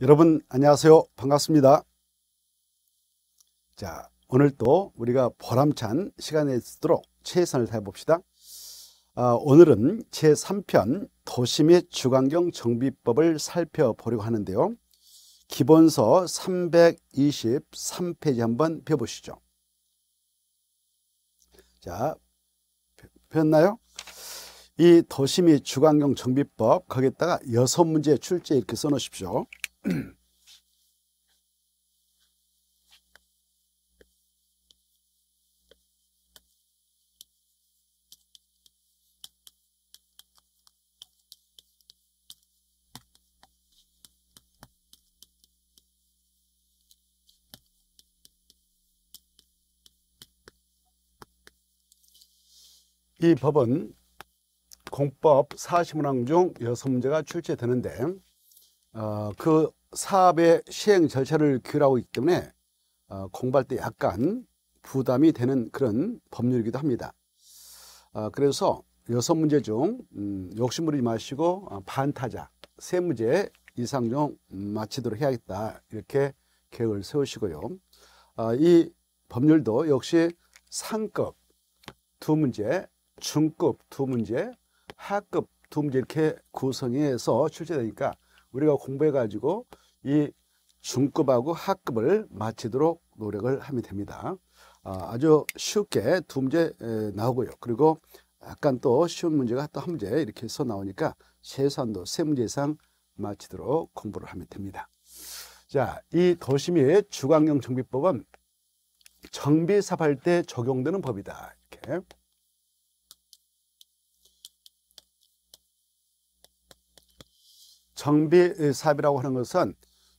여러분 안녕하세요 반갑습니다 자 오늘도 우리가 보람찬 시간이 있도록 최선을 다해 봅시다 아, 오늘은 제3편 도시 및 주관경 정비법을 살펴보려고 하는데요 기본서 323페이지 한번 펴보시죠 자 폈나요? 이 도시 및 주관경 정비법 거기에다가 여섯 문제 출제 이렇게 써놓으십시오 이 법은 공법 4 0문항중6 문제가 출제되는데 어, 그 사업의 시행 절차를 규율하고 있기 때문에 어, 공부할 때 약간 부담이 되는 그런 법률이기도 합니다. 어, 그래서 여섯 문제 중 음, 욕심 부리지 마시고 어, 반타자세 문제 이상 좀 마치도록 해야겠다 이렇게 계획을 세우시고요. 어, 이 법률도 역시 상급 두 문제, 중급 두 문제, 하급 두 문제 이렇게 구성해서 출제되니까 우리가 공부해가지고 이 중급하고 하급을 마치도록 노력을 하면 됩니다. 아, 아주 쉽게 두 문제 나오고요. 그리고 약간 또 쉬운 문제가 또 한 문제 이렇게 해서 나오니까 최소한도 세 문제 이상 마치도록 공부를 하면 됩니다. 자, 이 도심이 주광경 정비법은 정비사업할 때 적용되는 법이다. 이렇게. 정비 사업이라고 하는 것은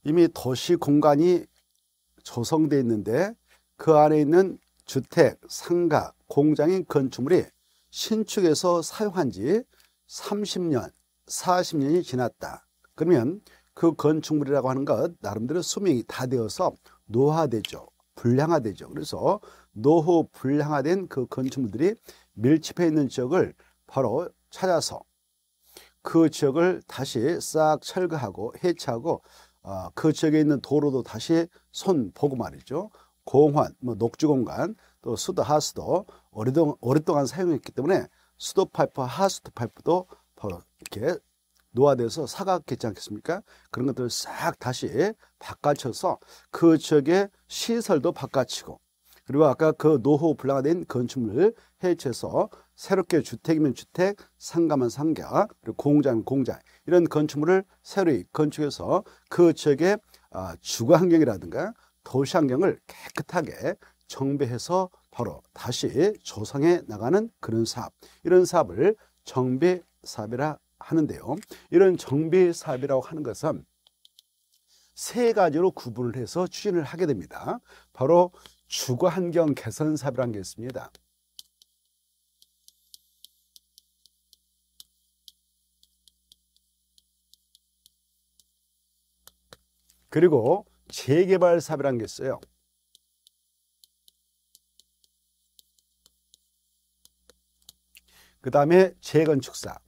이미 도시 공간이 조성돼 있는데 그 안에 있는 주택, 상가, 공장인 건축물이 신축에서 사용한 지 30년, 40년이 지났다. 그러면 그 건축물이라고 하는 것 나름대로 수명이 다 되어서 노화되죠. 불량화되죠. 그래서 노후 불량화된 그 건축물들이 밀집해 있는 지역을 바로 찾아서 그 지역을 다시 싹 철거하고 해체하고 어, 그 지역에 있는 도로도 다시 손 보고 말이죠. 공원, 뭐 녹지 공간, 또 수도 하수도 오랫동안, 오랫동안 사용했기 때문에 수도 파이프, 하수도 파이프도 바로 이렇게 노화돼서 사각했지 않겠습니까? 그런 것들을 싹 다시 바꿔쳐서 그 지역의 시설도 바꿔치고 그리고 아까 그 노후 불량화된 건축물을 해체해서 새롭게 주택이면 주택, 상가면 상가, 그리고 공장면 공장 이런 건축물을 새로이 건축해서 그 지역의 아, 주거 환경이라든가 도시 환경을 깨끗하게 정비해서 바로 다시 조성해 나가는 그런 사업 이런 사업을 정비 사업이라 하는데요. 이런 정비 사업이라고 하는 것은 세 가지로 구분을 해서 추진을 하게 됩니다. 바로 주거 환경 개선 사업이라는 게 있습니다. 그리고 재개발 사업이라는 게 있어요. 그 다음에 재건축 사업.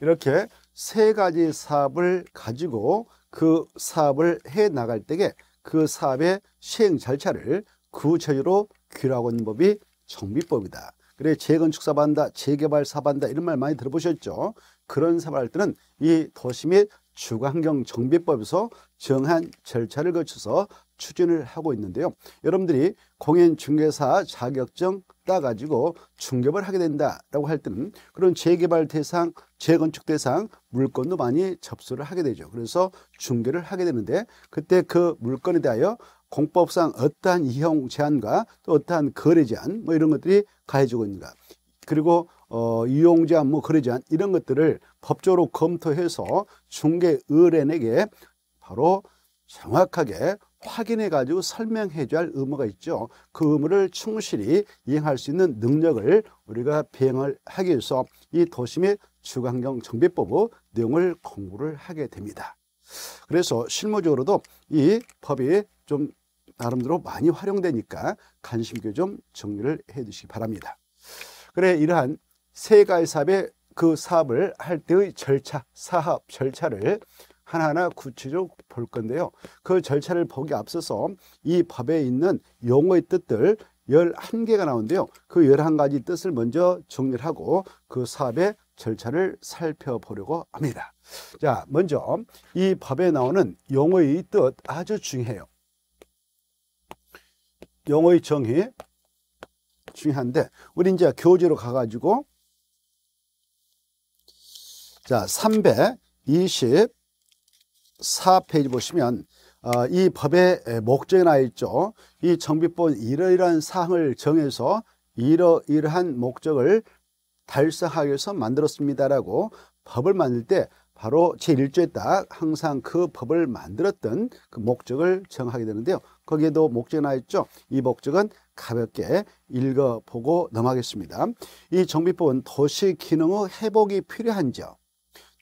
이렇게 세 가지 사업을 가지고 그 사업을 해 나갈 때에 그 사업의 시행 절차를 구체적으로 규율하고 있는 법이 정비법이다. 그래 재건축 사업한다, 재개발 사업한다 이런 말 많이 들어보셨죠? 그런 사업할 때는 이 도시 및 주거환경 정비법에서 정한 절차를 거쳐서 추진을 하고 있는데요. 여러분들이 공인중개사 자격증 따가지고 중개업을 하게 된다라고 할 때는 그런 재개발 대상, 재건축 대상 물건도 많이 접수를 하게 되죠. 그래서 중개를 하게 되는데 그때 그 물건에 대하여 공법상 어떠한 이형 제한과 또 어떠한 거래 제한 뭐 이런 것들이 가해지고 있는가. 그리고 어, 이용 제한, 뭐 거래 제한 이런 것들을 법적으로 검토해서 중개 의뢰인에게 바로 정확하게 확인해 가지고 설명해 줘야 할 의무가 있죠. 그 의무를 충실히 이행할 수 있는 능력을 우리가 배행을 하기 위해서 이 도심의 주관경 정비법의 내용을 공부를 하게 됩니다. 그래서 실무적으로도 이 법이 좀 나름대로 많이 활용되니까 관심 있게 좀 정리를 해 주시기 바랍니다. 그래 이러한 세가의 사업의 그 사업을 할 때의 절차, 사업 절차를 하나하나 구체적으로 볼 건데요. 그 절차를 보기 앞서서 이 법에 있는 용어의 뜻들 11개가 나오는데요. 그 11가지 뜻을 먼저 정리를 하고 그 사업의 절차를 살펴보려고 합니다. 자, 먼저 이 법에 나오는 용어의 뜻 아주 중요해요. 용어의 정의 중요한데 우리 이제 교재로 가가지고 자, 320 4페이지 보시면 어, 이 법의 목적이 나 있죠. 이 정비법 이러이러한 사항을 정해서 이러이러한 목적을 달성하기 위해서 만들었습니다라고 법을 만들 때 바로 제1조에 딱 항상 그 법을 만들었던 그 목적을 정하게 되는데요. 거기에도 목적이 나 있죠. 이 목적은 가볍게 읽어보고 넘어가겠습니다. 이 정비법은 도시 기능의 회복이 필요한 지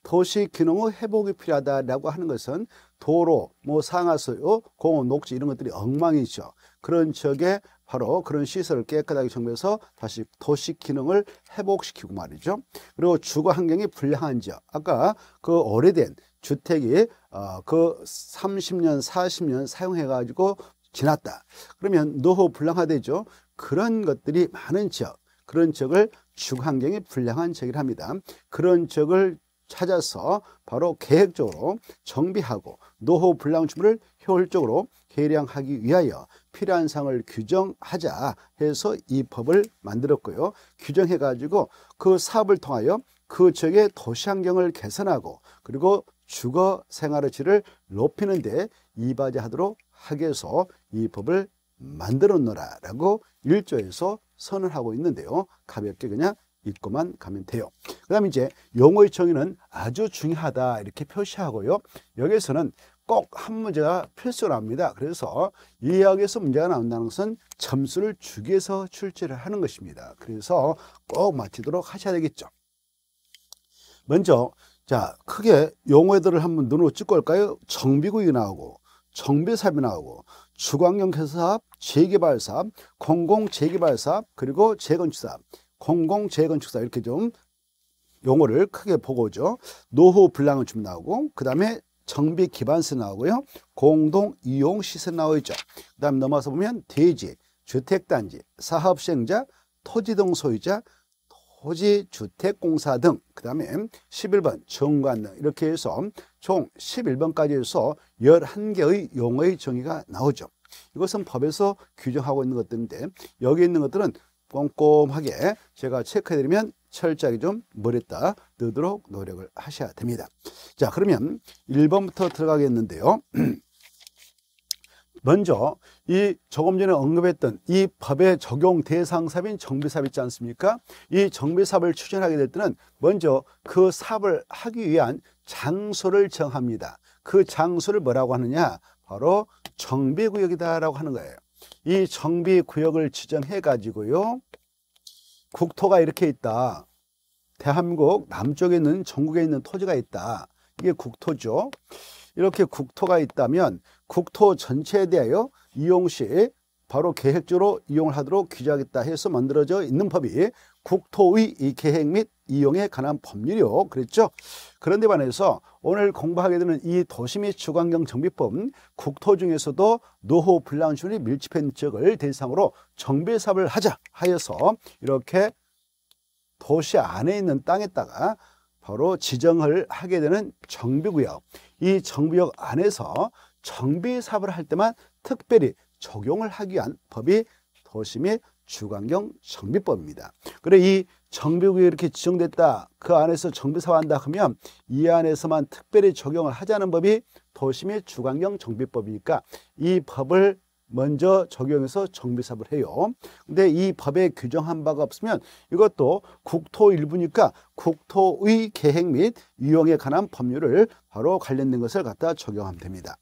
도시 기능의 회복이 필요하다라고 하는 것은 도로, 뭐 상하수요, 공원, 녹지 이런 것들이 엉망이죠. 그런 지역에 바로 그런 시설을 깨끗하게 정비해서 다시 도시 기능을 회복시키고 말이죠. 그리고 주거 환경이 불량한 지역. 아까 그 오래된 주택이 어, 그 30년, 40년 사용해가지고 지났다. 그러면 노후 불량화되죠. 그런 것들이 많은 지역, 그런 지역을 주거 환경이 불량한 지역이라 합니다. 그런 지역을 찾아서 바로 계획적으로 정비하고 노후 불량 주물을 효율적으로 계량하기 위하여 필요한 사항을 규정하자 해서 이 법을 만들었고요. 규정해 가지고 그 사업을 통하여 그 지역의 도시 환경을 개선하고 그리고 주거 생활의 질을 높이는 데 이바지하도록 하게 해서 이 법을 만들었노라라고 일조에서 선언하고 있는데요. 가볍게 그냥 읽고만 가면 돼요. 그 다음에 이제 용어의 정의는 아주 중요하다 이렇게 표시하고요. 여기에서는 꼭 한 문제가 필수랍니다 그래서 이학에서 문제가 나온다는 것은 점수를 주기 위해서 출제를 하는 것입니다. 그래서 꼭 마치도록 하셔야 되겠죠. 먼저 자 크게 용어들을 한번 눈으로 찍고 올까요? 정비구이 나오고 정비사업이 나오고 주광용 개사업, 재개발사업, 공공재개발사업, 그리고 재건축사업 공공 재건축사 이렇게 좀 용어를 크게 보고 죠 노후 불량은 좀 나오고 그 다음에 정비 기반세 나오고요. 공동 이용 시설 나오 있죠. 그 다음 넘어서 보면 대지, 주택단지, 사업 시행자, 토지 등 소유자, 토지 주택 공사 등 그다음에 11번 정관 등 이렇게 해서 총 11번까지 해서 11개의 용어의 정의가 나오죠. 이것은 법에서 규정하고 있는 것들인데 여기 있는 것들은 꼼꼼하게 제가 체크해드리면 철저하게 좀 머렸다 넣도록 노력을 하셔야 됩니다. 자 그러면 1번부터 들어가겠는데요. 먼저 이 조금 전에 언급했던 이 법의 적용 대상 사업인 정비사업 있지 않습니까? 이 정비사업을 추진하게 될 때는 먼저 그 사업을 하기 위한 장소를 정합니다. 그 장소를 뭐라고 하느냐? 바로 정비구역이다라고 하는 거예요. 이 정비 구역을 지정해 가지고요. 국토가 이렇게 있다. 대한민국 남쪽에 있는 전국에 있는 토지가 있다. 이게 국토죠. 이렇게 국토가 있다면 국토 전체에 대하여 이용 시 바로 계획적으로 이용을 하도록 규제하겠다 해서 만들어져 있는 법이 국토의 이 계획 및 이용에 관한 법률이요. 그랬죠? 그런데 반해서 오늘 공부하게 되는 이 도시 및 주관경 정비법 국토 중에서도 노후 불량주의 밀집한 지역을 대상으로 정비사업을 하자 하여서 이렇게 도시 안에 있는 땅에다가 바로 지정을 하게 되는 정비구역 이 정비역 안에서 정비사업을 할 때만 특별히 적용을 하기 위한 법이 도시 및 주관경 정비법입니다. 그래 이 정비구역이 이렇게 지정됐다. 그 안에서 정비사업한다 하면 이 안에서만 특별히 적용을 하자는 법이 도심의 주관경 정비법이니까 이 법을 먼저 적용해서 정비사업을 해요. 근데 이 법에 규정한 바가 없으면 이것도 국토 일부니까 국토의 계획 및 유형에 관한 법률을 바로 관련된 것을 갖다 적용하면 됩니다.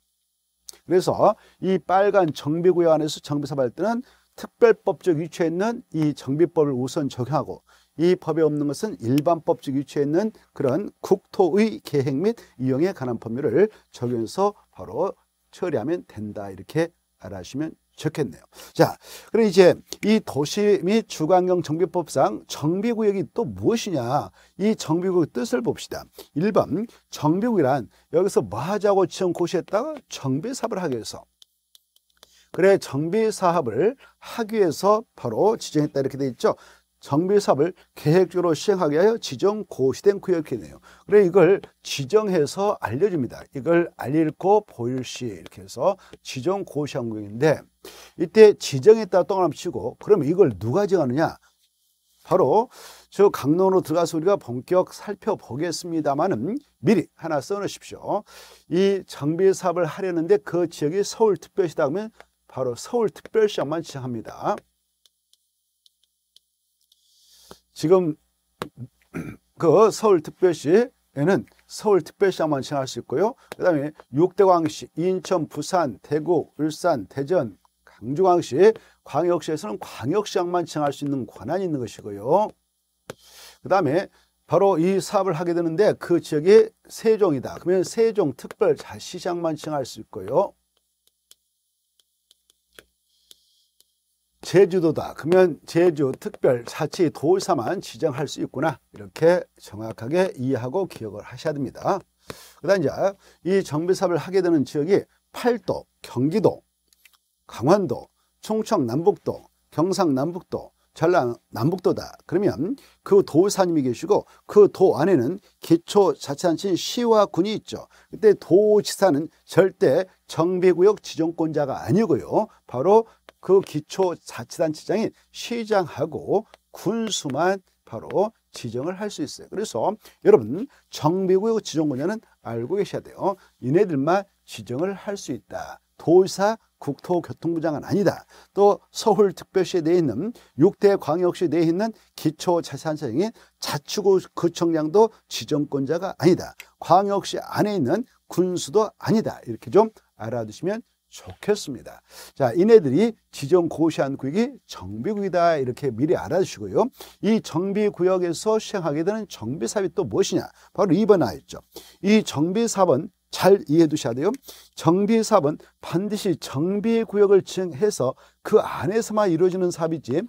그래서 이 빨간 정비구역 안에서 정비사업할 때는 특별법적 위치에 있는 이 정비법을 우선 적용하고 이 법에 없는 것은 일반법 즉 위치에 있는 그런 국토의 계획 및 이용에 관한 법률을 적용해서 바로 처리하면 된다 이렇게 알아주시면 좋겠네요. 자, 그럼 이제 이 도시 및 주관경 정비법상 정비구역이 또 무엇이냐? 이 정비구역 뜻을 봅시다. 1번 정비구역이란 여기서 뭐 하자고 지은 곳에다가 정비사업을 하기 위해서 그래 정비사업을 하기 위해서 바로 지정했다 이렇게 돼 있죠. 정비사업을 계획적으로 시행하게 하여 지정 고시된 구역이네요. 그래 이걸 지정해서 알려줍니다. 이걸 알릴고 보일시 이렇게 해서 지정 고시한 구역인데 이때 지정했다 동그라 치고 그러면 이걸 누가 정하느냐? 바로 저 강론으로 들어가서 우리가 본격 살펴보겠습니다만은 미리 하나 써놓으십시오. 이 정비사업을 하려는데 그 지역이 서울특별시다 하면 바로 서울특별시장만 지정합니다. 지금 그 서울특별시에는 서울특별시장만 지나할수 있고요. 그 다음에 육대 광역시 인천, 부산, 대구, 울산, 대전, 강주광역시, 광역시에서는 광역시장만 지나할수 있는 권한이 있는 것이고요. 그 다음에 바로 이 사업을 하게 되는데 그 지역이 세종이다. 그러면 세종특별자치장만 지나할수 있고요. 제주도다. 그러면 제주 특별 자치 도의사만 지정할 수 있구나. 이렇게 정확하게 이해하고 기억을 하셔야 됩니다. 그 다음 이제 이 정비사업을 하게 되는 지역이 팔도, 경기도, 강원도, 충청 남북도, 경상 남북도, 전라 남북도다. 그러면 그 도사님이 계시고 그 도 안에는 기초자치단체인 시와 군이 있죠. 그때 도지사는 절대 정비구역 지정권자가 아니고요. 바로 그기초자치단체장이 시장하고 군수만 바로 지정을 할 수 있어요. 그래서 여러분 정비구역 지정군자는 알고 계셔야 돼요. 이네들만 지정을 할 수 있다. 도의사 국토교통부장은 아니다. 또 서울특별시에 내 있는 6대 광역시 에내 있는 기초자산사장인 자치구구청장도 지정권자가 아니다. 광역시 안에 있는 군수도 아니다. 이렇게 좀 알아두시면 좋겠습니다. 자, 이네들이 지정 고시한 구역이 정비구역이다 이렇게 미리 알아주시고요. 이 정비구역에서 시행하게 되는 정비사업이 또 무엇이냐? 바로 2번 나있죠이 정비사업은 잘 이해해 두셔야 돼요. 정비 사업은 반드시 정비 구역을 지정해서 그 안에서만 이루어지는 사업이지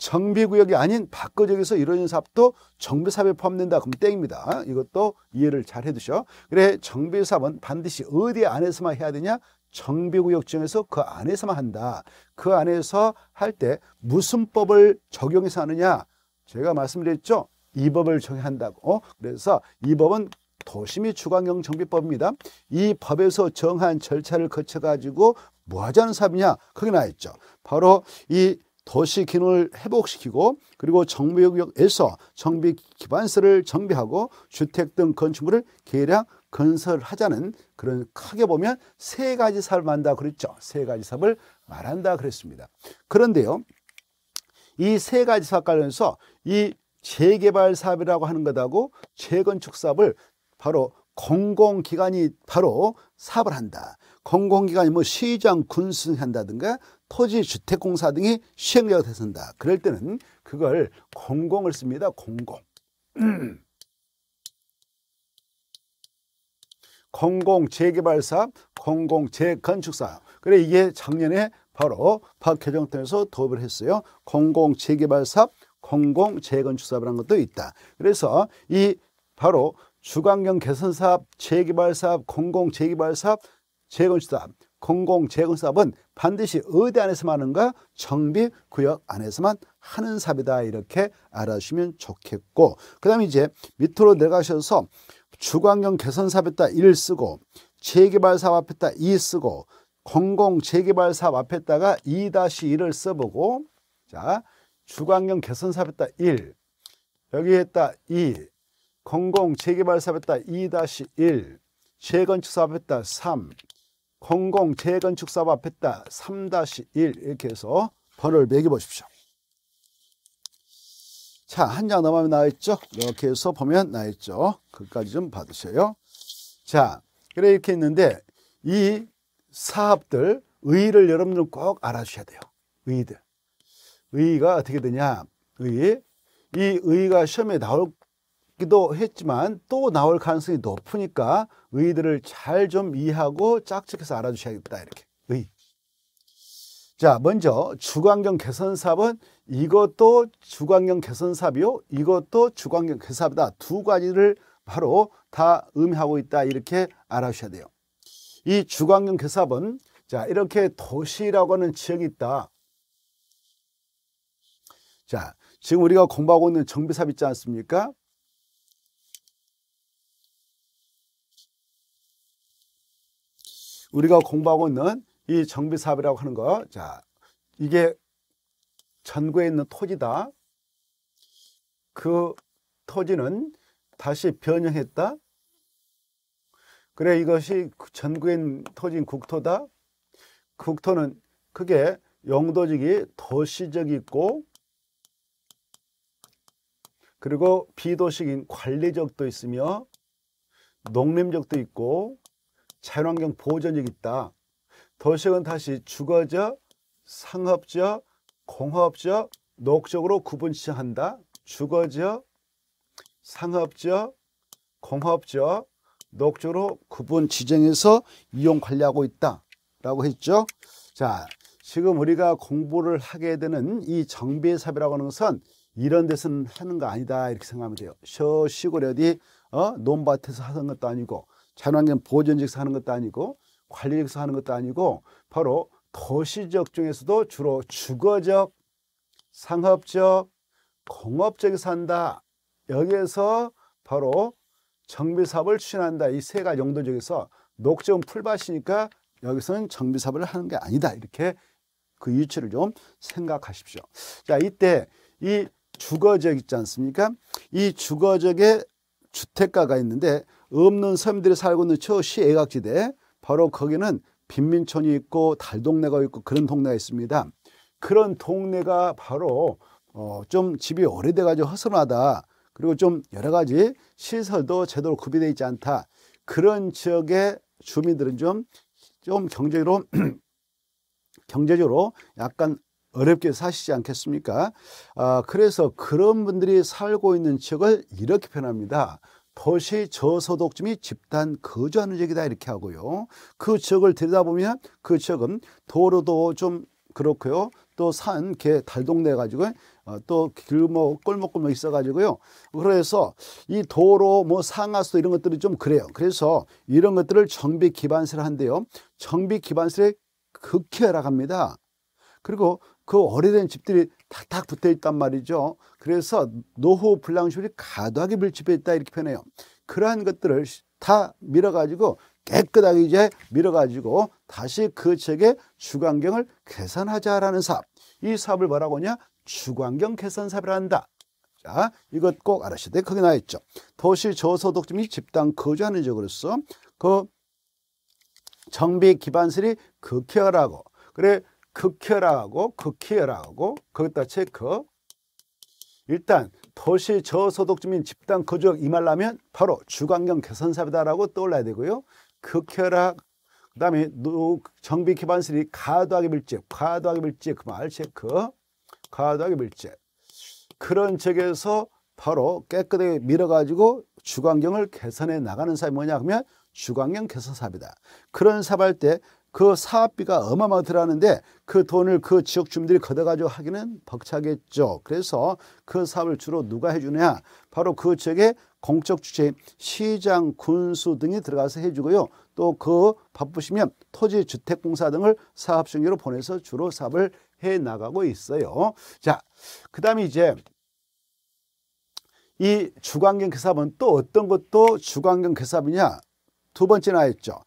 정비구역이 아닌 바꿔지역에서 이루어진 사업도 정비사업에 포함된다. 그럼 땡입니다. 이것도 이해를 잘 해두셔. 그래 정비사업은 반드시 어디 안에서만 해야 되냐? 정비구역 중에서 그 안에서만 한다. 그 안에서 할 때 무슨 법을 적용해서 하느냐? 제가 말씀드렸죠. 이 법을 정한다고. 어? 그래서 이 법은 도심이 주관경 정비법입니다. 이 법에서 정한 절차를 거쳐가지고 뭐 하자는 사업이냐? 그게 나있죠. 바로 이 도시 기능을 회복시키고 그리고 정비구역에서 정비 기반서를 정비하고 주택 등 건축물을 계량 건설하자는 그런 크게 보면 세 가지 사업을 한다 그랬죠. 세 가지 사업을 말한다 그랬습니다. 그런데요. 이 세 가지 사업 관련해서 이 재개발 사업이라고 하는 것하고 재건축 사업을 바로 공공기관이 바로 사업을 한다. 공공기관이 뭐 시장 군수한다든가 토지, 주택, 공사 등이 시행령에 대선다. 그럴 때는 그걸 공공을 씁니다. 공공. 공공 재개발사업, 공공 재건축사업. 그래 이게 작년에 바로 박혜정통에서 도입을 했어요. 공공 재개발사업, 공공 재건축사업이라는 것도 있다. 그래서 이 바로 주관경 개선사업, 재개발사업, 공공 재개발사업, 재건축사업, 공공 재건사업은 반드시 의대 안에서만 하는가? 정비 구역 안에서만 하는 사업이다 이렇게 알아주시면 좋겠고 그 다음에 이제 밑으로 내려가셔서 주관경 개선 사 삽입다 1 쓰고 재개발 사업했다 2 쓰고 공공 재개발 사업 앞에다가 2-1을 써보고 자 주관경 개선 사업했다 1 여기에다 2 공공 재개발 사업했다 2-1 재건축 사업했다 3 공공 재건축 사업 했다 3-1 이렇게 해서 번호를 매겨 보십시오. 자, 한 장넘어면 나와있죠? 이렇게 해서 보면 나와있죠? 그까지 좀 받으세요. 자, 그래 이렇게 있는데 이 사업들 의의를 여러분들 꼭 알아주셔야 돼요. 의의들. 의의가 어떻게 되냐? 의의. 이 의의가 시험에 나올 기도 했지만 또 나올 가능성이 높으니까 의들을 잘 좀 이해하고 짝짓해서 알아주셔야겠다 이렇게 의. 자 먼저 주관경 개선 사업은 이것도 주관경 개선 사업이요 이것도 주관경 개선 사업이다 두 가지를 바로 다 의미하고 있다 이렇게 알아주셔야 돼요. 이 주관경 개사업은 선자 이렇게 도시라고 하는 지역이 있다. 자 지금 우리가 공부하고 있는 정비사업 있지 않습니까? 우리가 공부하고 있는 이 정비사업이라고 하는 거, 자, 이게 전구에 있는 토지다. 그 토지는 다시 변형했다. 그래 이것이 전구에 있는 토지인 국토다. 국토는 크게 용도적이 도시적이 있고 그리고 비도식인 관리적도 있으며 농림적도 있고 자연환경 보호전이 있다. 도시은 다시 주거지역, 상업지역, 공업지역, 녹적으로 구분 지정한다. 주거지역, 상업지역, 공업지역, 녹적으로 구분 지정해서 이용 관리하고 있다. 라고 했죠. 자, 지금 우리가 공부를 하게 되는 이정비사업이라고 하는 것은 이런 데서는 하는 거 아니다 이렇게 생각하면 돼요. 저 시골에 어디 어? 논밭에서 하는 것도 아니고 자연환경 보존지에서 하는 것도 아니고 관리지에서 하는 것도 아니고 바로 도시적 중에서도 주로 주거적, 상업적, 공업적서 산다. 여기에서 바로 정비사업을 추진한다. 이 세 가지 용도 중에서 녹지은 풀밭이니까 여기서는 정비사업을 하는 게 아니다. 이렇게 그 유치를 좀 생각하십시오. 자, 이때 이 주거적 있지 않습니까? 이 주거적에 주택가가 있는데 없는 섬들이 살고 있는 저 시 애각지대 바로 거기는 빈민촌이 있고 달동네가 있고 그런 동네가 있습니다. 그런 동네가 바로 어, 좀 집이 오래돼가지고 허술하다 그리고 좀 여러 가지 시설도 제대로 구비되어 있지 않다 그런 지역의 주민들은 좀 좀 경제로 적으 경제적으로 약간 어렵게 사시지 않겠습니까? 아, 그래서 그런 분들이 살고 있는 지역을 이렇게 표현합니다. 도시 저소득층이 집단 거주하는 지역이다 이렇게 하고요. 그 지역을 들여다보면 그 지역은 도로도 좀 그렇고요. 또 산, 개, 달동네 가지고 어, 또 길목 꼴목꼴목 있어가지고요. 그래서 이 도로 뭐 상하수도 이런 것들이 좀 그래요. 그래서 이런 것들을 정비 기반세를 한대요. 정비 기반세를 극히 열락합니다. 그리고 그 오래된 집들이 탁탁 붙어 있단 말이죠. 그래서 노후 불량시설이 과도하게 밀집해 있다 이렇게 표현해요. 그러한 것들을 다 밀어가지고 깨끗하게 이제 밀어가지고 다시 그 책의 주관경을 계산하자라는 사업. 이 사업을 뭐라고 하냐? 주관경 개선 사업이라 한다. 자, 이것 꼭 알아셔야 돼. 거기 나있죠. 와 도시 저소득 이 집단 거주하는 지역으로서 그 정비 기반설이 극혈하고 그래 극혈하고 극히열하고 거기다 체크 일단 도시 저소득 주민 집단 거주역 이말라면 바로 주관경 개선사업이다라고 떠올라야 되고요. 극혈학 그다음에 정비 기반시설이 과도하게 밀집, 과도하게 밀집 그 말 체크, 과도하게 밀집 그런 측에서 바로 깨끗하게 밀어가지고 주관경을 개선해 나가는 사업이 뭐냐 하면 주관경 개선 사업이다. 그런 사업할 때그 사업비가 어마어마하어가는데그 돈을 그 지역 주민들이 걷어가지고 하기는 벅차겠죠. 그래서 그 사업을 주로 누가 해주냐? 바로 그 지역의 공적 주체 시장, 군수 등이 들어가서 해주고요. 또 그 바쁘시면 토지주택공사 등을 사업중개로 보내서 주로 사업을 해 나가고 있어요. 자, 그 다음에 이제 이 주관경 개사업은 그 또 어떤 것도 주관경 개사업이냐? 그 두번째나왔죠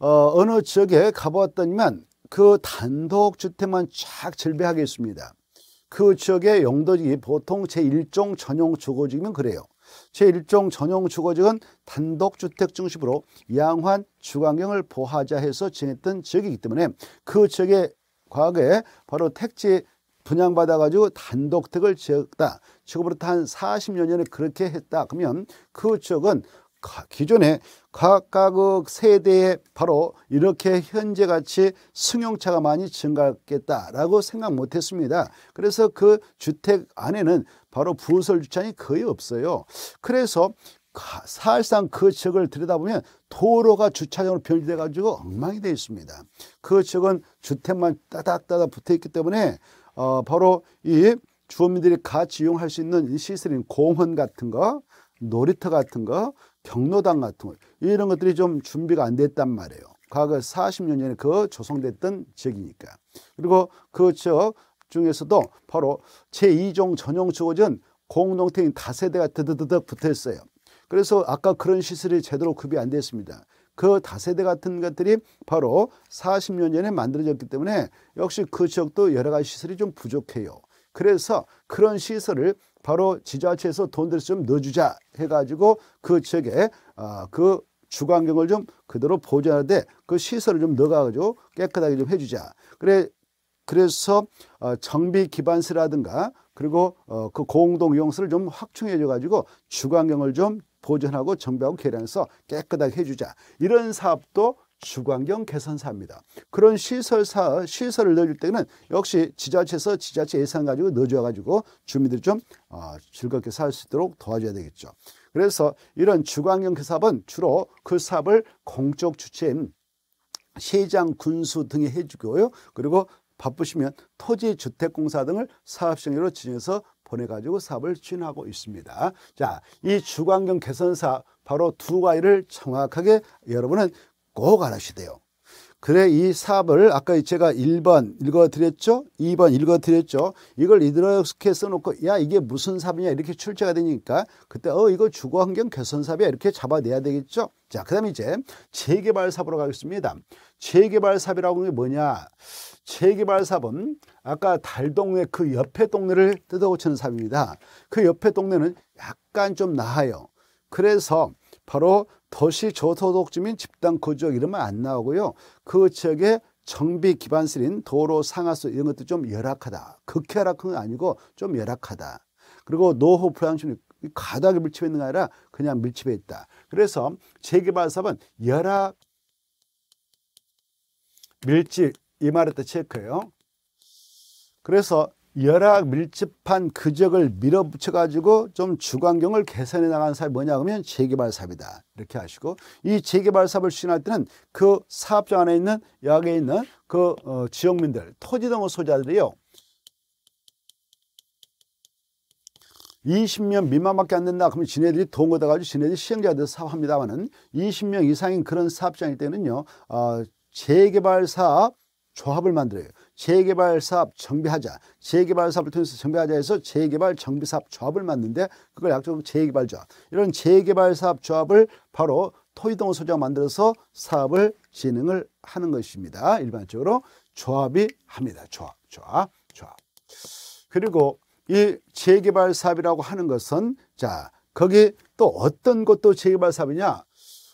어, 어느 지역에 가보았더니만 그 단독 주택만 쫙즐배하게 있습니다. 그 지역의 용도지 보통 제1종 전용 주거지면 이 그래요. 제1종 전용 주거지은 단독주택 중심으로 양환 주광경을 보하자해서 지냈던 지역이기 때문에 그지역의 과거에 바로 택지 분양받아가지고 단독택을 지었다. 지금으로부터 한 40여 년에 그렇게 했다. 그러면 그 지역은 기존에 각각의 세대에 바로 이렇게 현재같이 승용차가 많이 증가했겠다라고 생각 못했습니다. 그래서 그 주택 안에는 바로 부설 주차장이 거의 없어요. 그래서 사실상 그 지역을 들여다보면 도로가 주차장으로 변질돼 가지고 엉망이 되어 있습니다. 그 지역은 주택만 따닥따닥 붙어 있기 때문에 어 바로 이 주민들이 같이 이용할 수 있는 시설인 공원 같은 거 놀이터 같은 거 경로당 같은 거 이런 것들이 좀 준비가 안 됐단 말이에요. 과거 40년 전에 그 조성됐던 지역이니까. 그리고 그 지역 중에서도 바로 제2종 전용 주거지는 공동택인 다세대가 드드드득 붙어 있어요. 그래서 아까 그런 시설이 제대로 급이 안 됐습니다. 그 다세대 같은 것들이 바로 40년 전에 만들어졌기 때문에 역시 그 지역도 여러 가지 시설이 좀 부족해요. 그래서 그런 시설을 바로 지자체에서 돈들 좀 넣어주자 해가지고 그 지역에 아, 그 주관경을 좀 그대로 보존하되 그 시설을 좀 넣어가지고 깨끗하게 좀 해주자. 그래 그래서 어, 정비 기반세라든가 그리고 어, 그 공동 이용세를 좀 확충해줘 가지고 주관경을 좀 보존하고 정비하고 계량해서 깨끗하게 해주자. 이런 사업도 주관경 개선사입니다. 그런 시설사 시설을 넣을 때는 역시 지자체에서 지자체 예산 가지고 넣어줘 가지고 주민들이 좀 어, 즐겁게 살 수 있도록 도와줘야 되겠죠. 그래서 이런 주관경 개사업은 그 주로 그 사업을 공적 주체인 시장, 군수 등에 해주고요. 그리고 바쁘시면 토지, 주택, 공사 등을 사업시행으로 진행해서 보내가지고 사업을 추진하고 있습니다. 자, 이 주관경 개선사 바로 두 가지를 정확하게 여러분은 꼭안 하시대요. 그래 이 사업을 아까 제가 1번 읽어드렸죠? 2번 읽어드렸죠? 이걸 이렇게 써놓고 야 이게 무슨 사업이냐 이렇게 출제가 되니까 그때 어 이거 주거환경 개선 사업이야 이렇게 잡아내야 되겠죠? 자그 다음 에 이제 재개발 사업으로 가겠습니다. 재개발 사업이라고 하는 게 뭐냐? 재개발 사업은 아까 달동네 그 옆에 동네를 뜯어고치는 사업입니다. 그 옆에 동네는 약간 좀 나아요. 그래서 바로 도시 저소득주민 집단 구조 이름은 안 나오고요. 그지역의 정비 기반 쓰인 도로 상하수 이런 것도 좀 열악하다. 극혈악한 건 아니고 좀 열악하다. 그리고 노후 불안심이 가닥에 밀집해 있는 게 아니라 그냥 밀집해 있다. 그래서 재개발 사업은 열악 밀집 이 말에 또 체크해요. 그래서 열악 밀집한 그적을 밀어붙여 가지고 좀 주관경을 개선해 나가는 사업이 뭐냐 하면 재개발 사업이다 이렇게 하시고 이 재개발 사업을 추진할 때는 그 사업장 안에 있는 약에 있는 그 어, 지역민들 토지 등의 소유자들이요 20명 미만밖에 안 된다 그러면 지네들이 돈 걷어가지고 지네들이 시행자가 돼서 사업합니다마는 20명 이상인 그런 사업장일 때는요 어, 재개발 사업 조합을 만들어요 재개발 사업 정비하자. 재개발 사업을 통해서 정비하자 해서 재개발 정비 사업 조합을 만드는데 그걸 약적으 재개발 조합. 이런 재개발 사업 조합을 바로 토의동 소장 만들어서 사업을 진행을 하는 것입니다. 일반적으로 조합이 합니다. 조합, 조합, 조합. 그리고 이 재개발 사업이라고 하는 것은 자 거기 또 어떤 것도 재개발 사업이냐?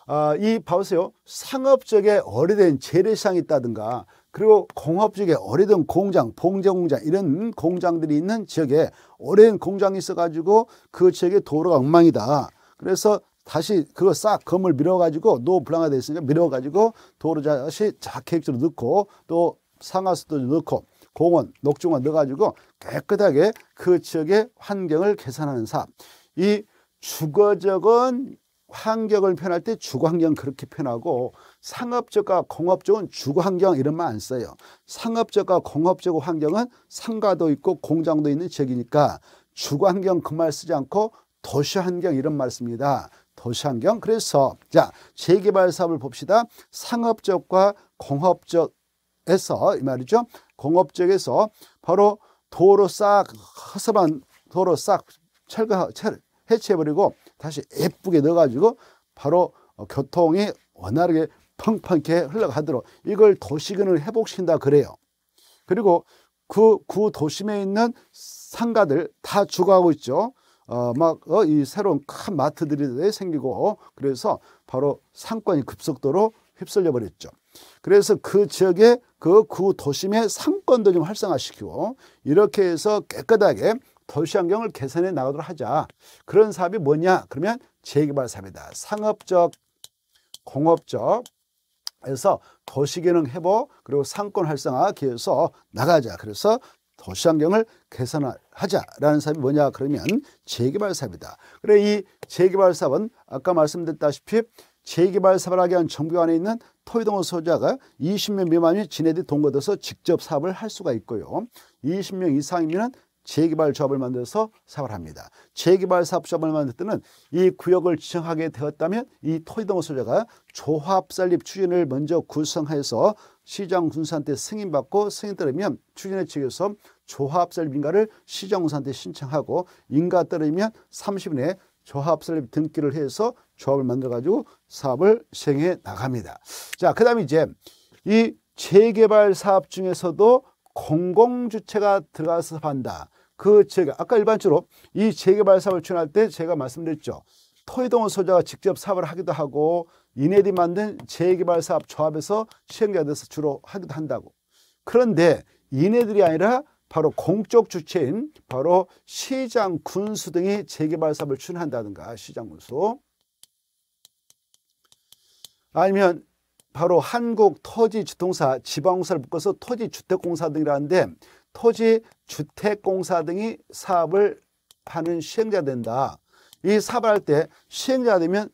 아, 이 봐보세요. 상업적에 오래된 재래시장이 있다든가 그리고 공업지역에 오래된 공장, 봉제공장 이런 공장들이 있는 지역에 오랜 공장이 있어가지고 그지역의 도로가 엉망이다. 그래서 다시 그거 싹 건물 밀어가지고 노블랑화 돼 있으니까 밀어가지고 도로 다시 자계획지로 넣고 또 상하수도 넣고 공원, 녹중원 넣어가지고 깨끗하게 그 지역의 환경을 개선하는 사업. 이 주거적은 환경을 표현할 때 주거환경 그렇게 표현하고 상업적과 공업적은 주거환경 이름만안 써요. 상업적과 공업적 환경은 상가도 있고 공장도 있는 지역이니까 주거환경 그 말 쓰지 않고 도시환경 이런 말 씁니다. 도시환경 그래서 자 재개발 사업을 봅시다. 상업적과 공업적에서 이 말이죠. 공업적에서 바로 도로 싹 허섭한 도로 싹 철거 철 해체해버리고 다시 예쁘게 넣어가지고 바로 교통이 원활하게 펑펑케 흘러가도록 이걸 도시근을 회복시킨다 그래요. 그리고 그, 그 도심에 있는 상가들 다 죽어가고 있죠. 어, 막, 어, 이 새로운 큰 마트들이 네, 생기고, 그래서 바로 상권이 급속도로 휩쓸려 버렸죠. 그래서 그 지역의 그, 그 도심의 상권도 좀 활성화시키고, 이렇게 해서 깨끗하게 도시 환경을 개선해 나가도록 하자. 그런 사업이 뭐냐? 그러면 재개발 사업이다. 상업적, 공업적, 그래서 도시기능 회복 그리고 상권 활성화 기에서 나가자. 그래서 도시환경을 개선하자라는 사업이 뭐냐 그러면 재개발 사업이다. 그래 이 재개발 사업은 아까 말씀드렸다시피 재개발 사업을 하기위한 정부 안에 있는 토의동원 소유자가 20명 미만이 지내대 동거돼서 직접 사업을 할 수가 있고요. 20명 이상이면 재개발 조합을 만들어서 사업합니다. 을 재개발 사업 조합을 만들 때는 이 구역을 지정하게 되었다면 이 토지등호소자가 조합 설립 추진을 먼저 구성해서 시장군사한테 승인받고 승인 따르면 추진의 측에서 조합 설립 인가를 시장군사한테 신청하고 인가 따르면 3 0분 내에 조합 설립 등기를 해서 조합을 만들어가지고 사업을 시행해 나갑니다. 자, 그 다음에 이제 이 재개발 사업 중에서도 공공주체가 들어가서 한다. 그 재개, 아까 일반적으로 이 재개발 사업을 추진할 때 제가 말씀드렸죠. 토의동원 소자가 직접 사업을 하기도 하고 이네디 만든 재개발 사업 조합에서 시행자가 돼서 주로 하기도 한다고. 그런데 이네들이 아니라 바로 공적 주체인 바로 시장 군수 등이 재개발 사업을 추진한다든가 시장 군수 아니면 바로 한국 토지 주통사 지방공사를 묶어서 토지 주택공사 등이라는데 토지 주택공사 등이 사업을 하는 시행자 된다. 이 사업을 할 때 시행자 가 되면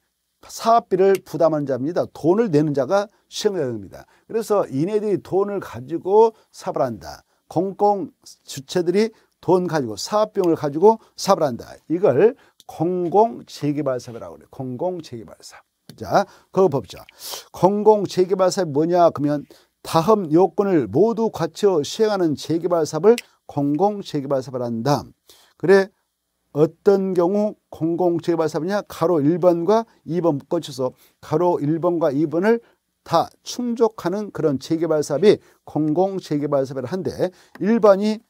사업비를 부담하는 자입니다. 돈을 내는 자가 시행자 됩니다. 그래서 이네들이 돈을 가지고 사업을 한다. 공공 주체들이 돈 가지고 사업비용을 가지고 사업을 한다. 이걸 공공재개발사업이라고 그래요. 공공재개발사업. 자, 그거 봅시다. 공공 재개발 사업이 뭐냐? 그러면 다음 요건을 모두 갖춰 시행하는 재개발 사업을 공공 재개발 사업을 한다. 그래 어떤 경우 공공 재개발 사업이냐? 가로 1번과 2번 거쳐서 가로 1번과 2번을 다 충족하는 그런 재개발 사업이 공공 재개발 사업을 한데 1번이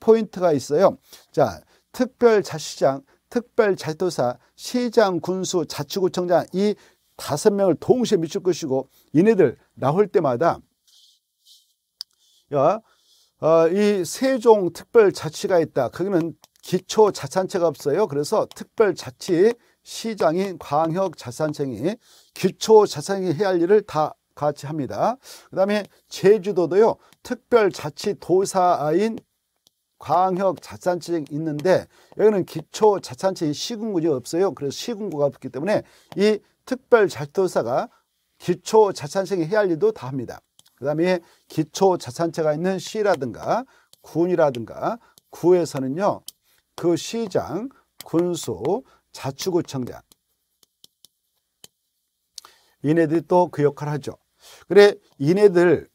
포인트가 있어요. 자, 특별 자치장 특별자치도사, 시장, 군수, 자치구청장 이 다섯 명을 동시에 미칠 것이고 이네들 나올 때마다 야, 어, 이 세종 특별자치가 있다. 거기는 기초 자산체가 없어요. 그래서 특별자치 시장인 광역자산청이 기초자산이 해야 할 일을 다 같이 합니다. 그 다음에 제주도도요. 특별자치도사인 광역자산청 있는데 여기는 기초자산청 시군구가 없어요. 그래서 시군구가 없기 때문에 이 특별 자치도사가 기초 자산책이 해야 할 일도 다 합니다. 그 다음에 기초 자산체가 있는 시라든가 군이라든가 구에서는요. 그 시장, 군수, 자치구청장 이네들이 또 그 역할을 하죠. 그래 이네들을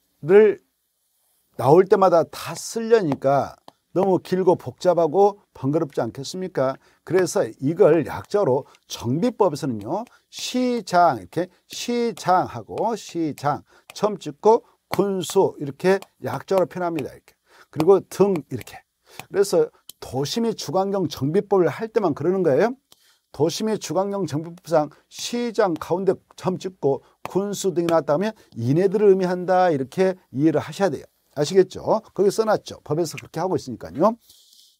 나올 때마다 다 쓰려니까 너무 길고 복잡하고 번거롭지 않겠습니까? 그래서 이걸 약자로 정비법에서는요. 시장 이렇게 시장하고 시장 첨 찍고 군수 이렇게 약자로 표현합니다. 이렇게. 그리고 등 이렇게. 그래서 도심이 주관경 정비법을 할 때만 그러는 거예요. 도심의 주관경 정비법상 시장 가운데 점 찍고 군수 등이 나왔다면 이네들을 의미한다 이렇게 이해를 하셔야 돼요. 아시겠죠? 거기 써놨죠. 법에서 그렇게 하고 있으니까요.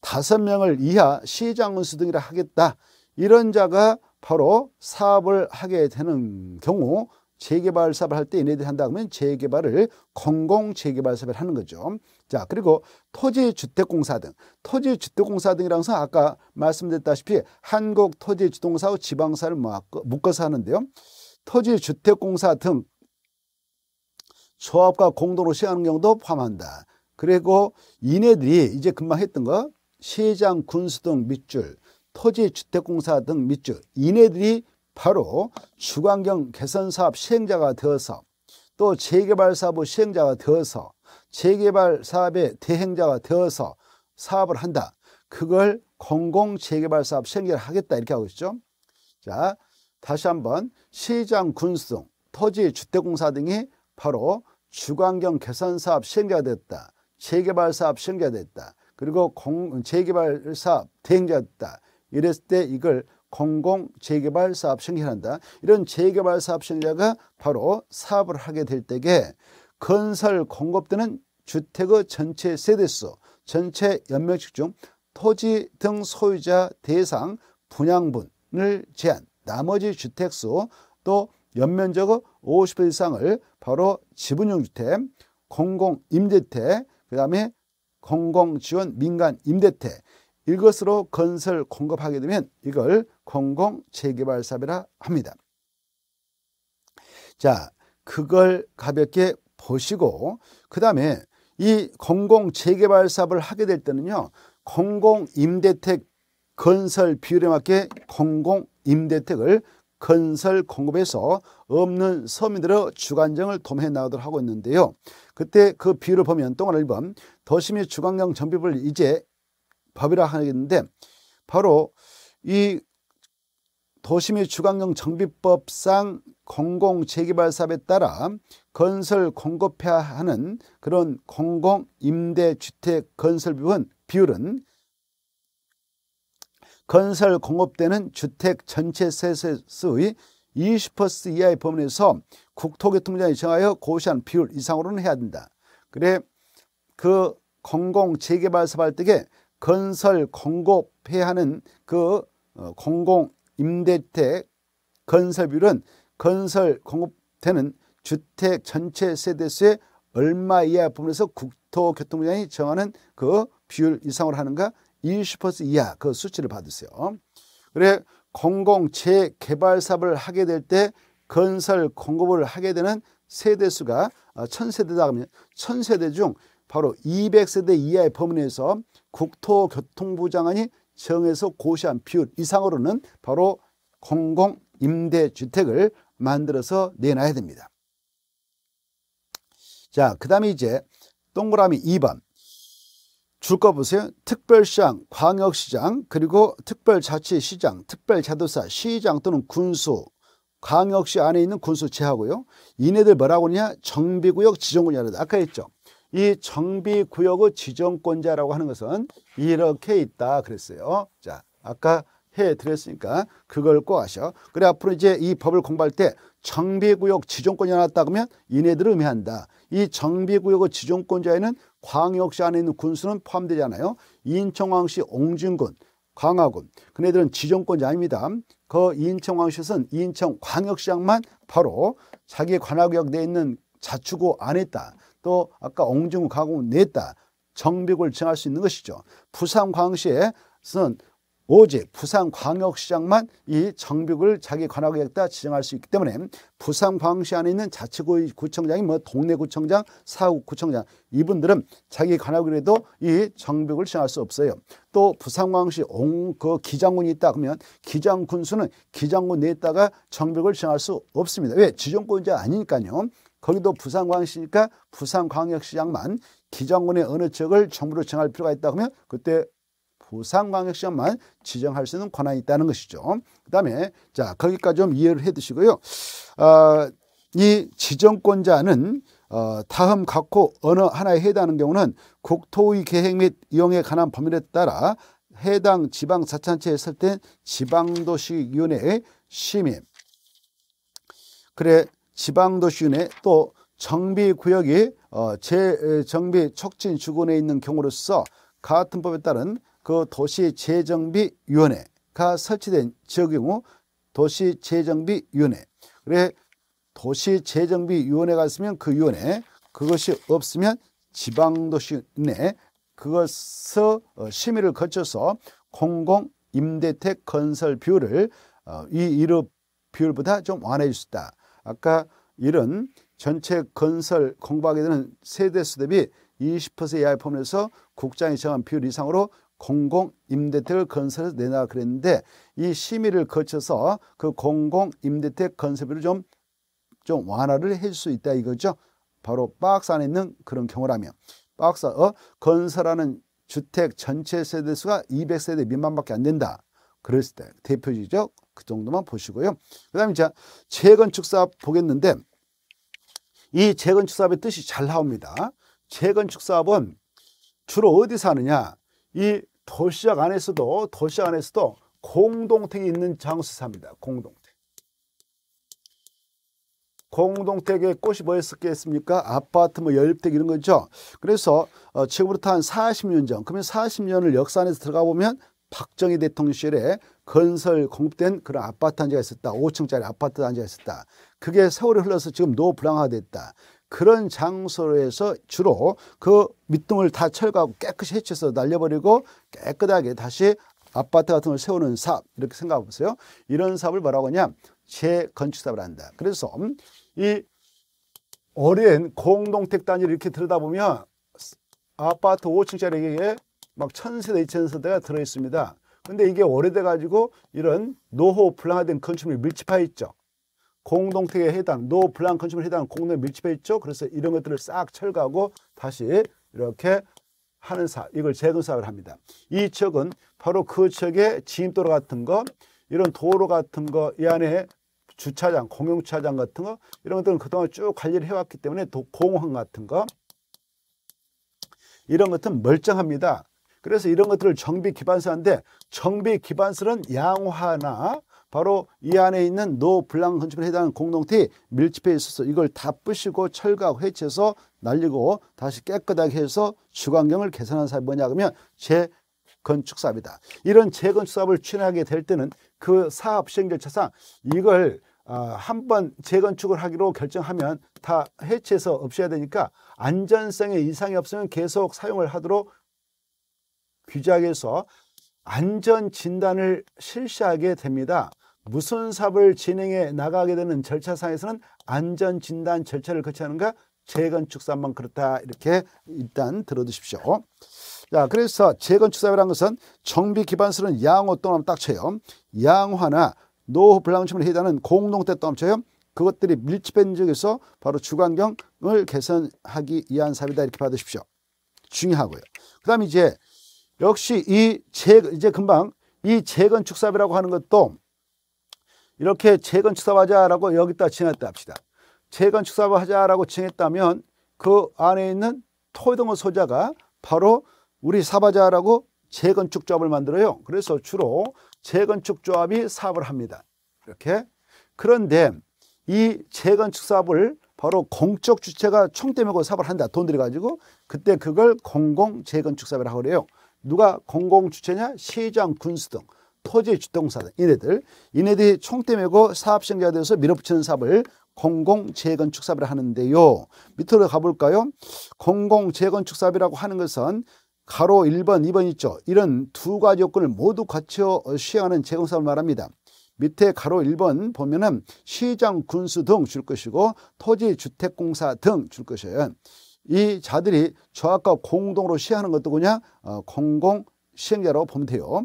다섯 명을 이하 시장 운수 등이라 하겠다. 이런 자가 바로 사업을 하게 되는 경우 재개발 사업을 할 때 얘네들이 한다 그러면 재개발을 공공 재개발 사업을 하는 거죠. 자, 그리고 토지주택공사 등. 토지주택공사 등이랑서 아까 말씀드렸다시피 한국토지주동사와 지방사를 묶어서 하는데요. 토지주택공사 등 조합과 공동으로 시행하는 경우도 포함한다. 그리고 이네들이 이제 금방 했던 거 시장, 군수 등 밑줄, 토지, 주택공사 등 밑줄 이네들이 바로 주관경 개선 사업 시행자가 되어서 또 재개발 사업 시행자가 되어서 재개발 사업의 대행자가 되어서 사업을 한다. 그걸 공공 재개발 사업 시행자를 하겠다 이렇게 하고 있죠. 자, 다시 한번 시장, 군수 등 토지, 주택공사 등이 바로 주관경 개선 사업 시행자가 됐다. 재개발 사업 시행자가 됐다. 그리고 공, 재개발 사업 대행자가 됐다. 이랬을 때 이걸 공공 재개발 사업 시행한다. 이런 재개발 사업 시행자가 바로 사업을 하게 될 때에 건설 공급되는 주택의 전체 세대수, 전체 연명식 중 토지 등 소유자 대상 분양분을 제한, 나머지 주택수 또 연면적의 50% 이상을 바로 지분형 주택, 공공임대주택, 그 다음에 공공지원 민간 임대택 이것으로 건설 공급하게 되면 이걸 공공재개발 사업이라 합니다. 자, 그걸 가볍게 보시고 그 다음에 이 공공재개발 사업을 하게 될 때는요. 공공임대택 건설 비율에 맞게 공공임대택을 건설 공급에서 없는 서민들의 주관정을 도매해 나가도록 하고 있는데요. 그때 그 비율을 보면 동안 1번 도심의 주관경 정비법을 이제 법이라 하겠는데 바로 이 도심의 주관경 정비법상 공공 재개발 사업에 따라 건설 공급해야 하는 그런 공공 임대 주택 건설 비율은 건설 공업되는 주택 전체 세수의 20% 이하의 범위에서 국토교통장이 정하여 고시한 비율 이상으로는 해야 된다. 그래 그 공공 재개발 사발할에 건설 공급해야 하는 그 어, 공공 임대택 건설 비율은 건설 공급되는 주택 전체 세대수의 얼마 이하 의부분에서국토교통장이 정하는 그 비율 이상으로 하는가 20% 이하 그 수치를 받으세요. 그래 공공 재개발 사업을 하게 될 때 건설 공급을 하게 되는 세대 수가 어, 천세대다 하면 천세대 중 바로 200세대 이하의 범위에서 국토교통부 장관이 정해서 고시한 비율 이상으로는 바로 공공 임대주택을 만들어서 내놔야 됩니다. 자, 그 다음에 이제 동그라미 2번 줄거 보세요. 특별시장, 광역시장, 그리고 특별자치시장, 특별자도사, 시장 또는 군수, 광역시 안에 있는 군수체하고요. 이네들 뭐라고 하냐? 정비구역 지정권자라고 아까 했죠. 이 정비구역의 지정권자라고 하는 것은 이렇게 있다 그랬어요. 자, 아까 해드렸으니까 그걸 꼭 아셔. 그래 앞으로 이제 이 법을 공부할 때 정비구역 지정권이 나왔다 그러면 이네들을 의미한다. 이 정비구역의 지정권자에는 광역시 안에 있는 군수는 포함되지 않아요. 인천광시 옹진군, 광화군 그네들은 지정권이 아닙니다. 그 인천광시에서는 인천광역시장만 바로 자기 관악구역 내에 있는 자치구 안에 있다. 또 아까 옹진군 강화군 내다정벽을 정할 수 있는 것이죠. 부산광시에서는 오직 부산광역시장만 이 정비구를 자기 관악구에다 지정할 수 있기 때문에 부산광시 역 안에 있는 자치구청장이 뭐 동네구청장, 사구구청장 이분들은 자기 관악구에도이 정비구를 지정할 수 없어요. 또 부산광시 역그 기장군이 있다 그러면 기장군 수는 기장군 내에 있다가 정비구를 지정할 수 없습니다. 왜? 지정권자 아니니까요. 거기도 부산광시니까 역 부산광역시장만 기장군의 어느 지역을 정부로 정할 필요가 있다 그러면 그때 부산광역시장만 지정할 수 있는 권한이 있다는 것이죠. 그 다음에 자 거기까지 좀 이해를 해두시고요. 어, 아, 이 지정권자는 어, 다음 각호 어느 하나에 해당하는 경우는 국토의 계획 및 이용에 관한 범위에 따라 해당 지방자치단체에 설된 지방도시위원회의 심의 그래 지방도시위원회 또 정비구역이 어, 재정비 촉진 주권에 있는 경우로서 같은 법에 따른 그 도시재정비위원회가 설치된 지역의 경우 도시재정비위원회 그래 도시재정비위원회가 있으면 그 위원회 그것이 없으면 지방도시내 그것을 어, 심의를 거쳐서 공공임대택 건설 비율을 어, 이 일업 비율보다 좀 완화해 주셨다. 아까 일은 전체 건설 공부하게 되는 세대수 대비 20% 이하의 포함해서 국장이 정한 비율 이상으로 공공 임대택을 건설해서 내놔 그랬는데 이 심의를 거쳐서 그 공공 임대택 건설비를 좀 좀 완화를 해줄 수 있다 이거죠. 바로 박스 안에 있는 그런 경우라면 박스 어, 건설하는 주택 전체 세대 수가 200세대 미만밖에 안 된다. 그랬을 때대표적죠그 정도만 보시고요. 그다음에 이제 재건축 사업 보겠는데 이 재건축 사업의 뜻이 잘 나옵니다. 재건축 사업은 주로 어디서 하느냐? 이 도시락 안에서도 도시락 안에서도 공동택이 있는 장수사입니다 공동택. 공동택의 꽃이 뭐였었겠습니까? 아파트 뭐 연립택 이런 거죠. 그래서 어, 지금부터 한 40년 전, 그러면 40년을 역사 안에서 들어가 보면 박정희 대통령 시절에 건설 공급된 그런 아파트 단지가 있었다. 5층짜리 아파트 단지가 있었다. 그게 세월이 흘러서 지금 노 불황화됐다. 그런 장소에서 주로 그 밑둥을 다 철거하고 깨끗이 해치해서 날려버리고 깨끗하게 다시 아파트 같은 걸 세우는 사업 이렇게 생각해 보세요. 이런 사업을 뭐라고 하냐 재건축 사업을 한다. 그래서 이 오랜 공동택 단위를 이렇게 들여다보면 아파트 5층짜리에 막 천세대, 이천세대가 들어있습니다. 근데 이게 오래돼가지고 이런 노후 불황화된 건축물이 밀집해 있죠. 공동택에 해당 노 블랑 컨슈머에 해당 공론에 밀집해 있죠. 그래서 이런 것들을 싹 철거하고 다시 이렇게 하는 사업, 이걸 재건 사업을 합니다. 이 지역은 바로 그 지역의 지임도로 같은 거, 이런 도로 같은 거, 이 안에 주차장, 공용주차장 같은 거 이런 것들은 그동안 쭉 관리를 해왔기 때문에 도, 공항 같은 거 이런 것들은 멀쩡합니다. 그래서 이런 것들을 정비 기반사인데 정비 기반사는 양화나 바로 이 안에 있는 노블랑 건축물에 해당하는 공동体, 밀집해 있어서 이걸 다 부시고 철거 해체해서 날리고 다시 깨끗하게 해서 주관경을 개선한 사업이 뭐냐 그면 재건축 사업이다. 이런 재건축 사업을 추진하게 될 때는 그 사업 시행 절차상 이걸 어, 한번 재건축을 하기로 결정하면 다 해체해서 없애야 되니까 안전성에 이상이 없으면 계속 사용을 하도록 규제하게 해서 안전 진단을 실시하게 됩니다. 무슨 사업을 진행해 나가게 되는 절차상에서는 안전진단 절차를 거치는가 재건축 사업만 그렇다 이렇게 일단 들어두십시오. 자, 그래서 재건축 사업이라는 것은 정비 기반수는 양호 또는 딱쳐요. 양화나 노후 불량침을 해당하는 공동대 또는 쳐요. 그것들이 밀집된 지역에서 바로 주관경을 개선하기 위한 사업이다 이렇게 받으십시오. 중요하고요. 그다음 에 이제 역시 이 재 이제 금방 이 재건축 사업이라고 하는 것도 이렇게 재건축 사업하자라고 여기다 칭했다 합시다. 재건축 사업하자라고 정했다면그 안에 있는 토이동호 소자가 바로 우리 사업하자라고 재건축 조합을 만들어요. 그래서 주로 재건축 조합이 사업을 합니다. 이렇게 그런데 이 재건축 사업을 바로 공적 주체가 총대매고 사업을 한다. 돈 들여가지고 그때 그걸 공공 재건축 사업이라고 그래요. 누가 공공 주체냐? 시장, 군수 등 토지 주동사 이네들 이네들이 총대 메고 사업신계가 돼서 밀어붙이는 사업을 공공재건축 사업을 하는데요. 밑으로 가볼까요? 공공재건축 사업이라고 하는 것은 가로 1번, 2번 있죠. 이런 두 가지 요건을 모두 갖춰 시행하는 재건사업을 축 말합니다. 밑에 가로 1번 보면은 시장, 군수 등 줄 것이고 토지, 주택공사 등 줄 것이에요. 이 자들이 저학과 공동으로 시행하는 것도 그냥 어, 공공 시행자로 보면 돼요.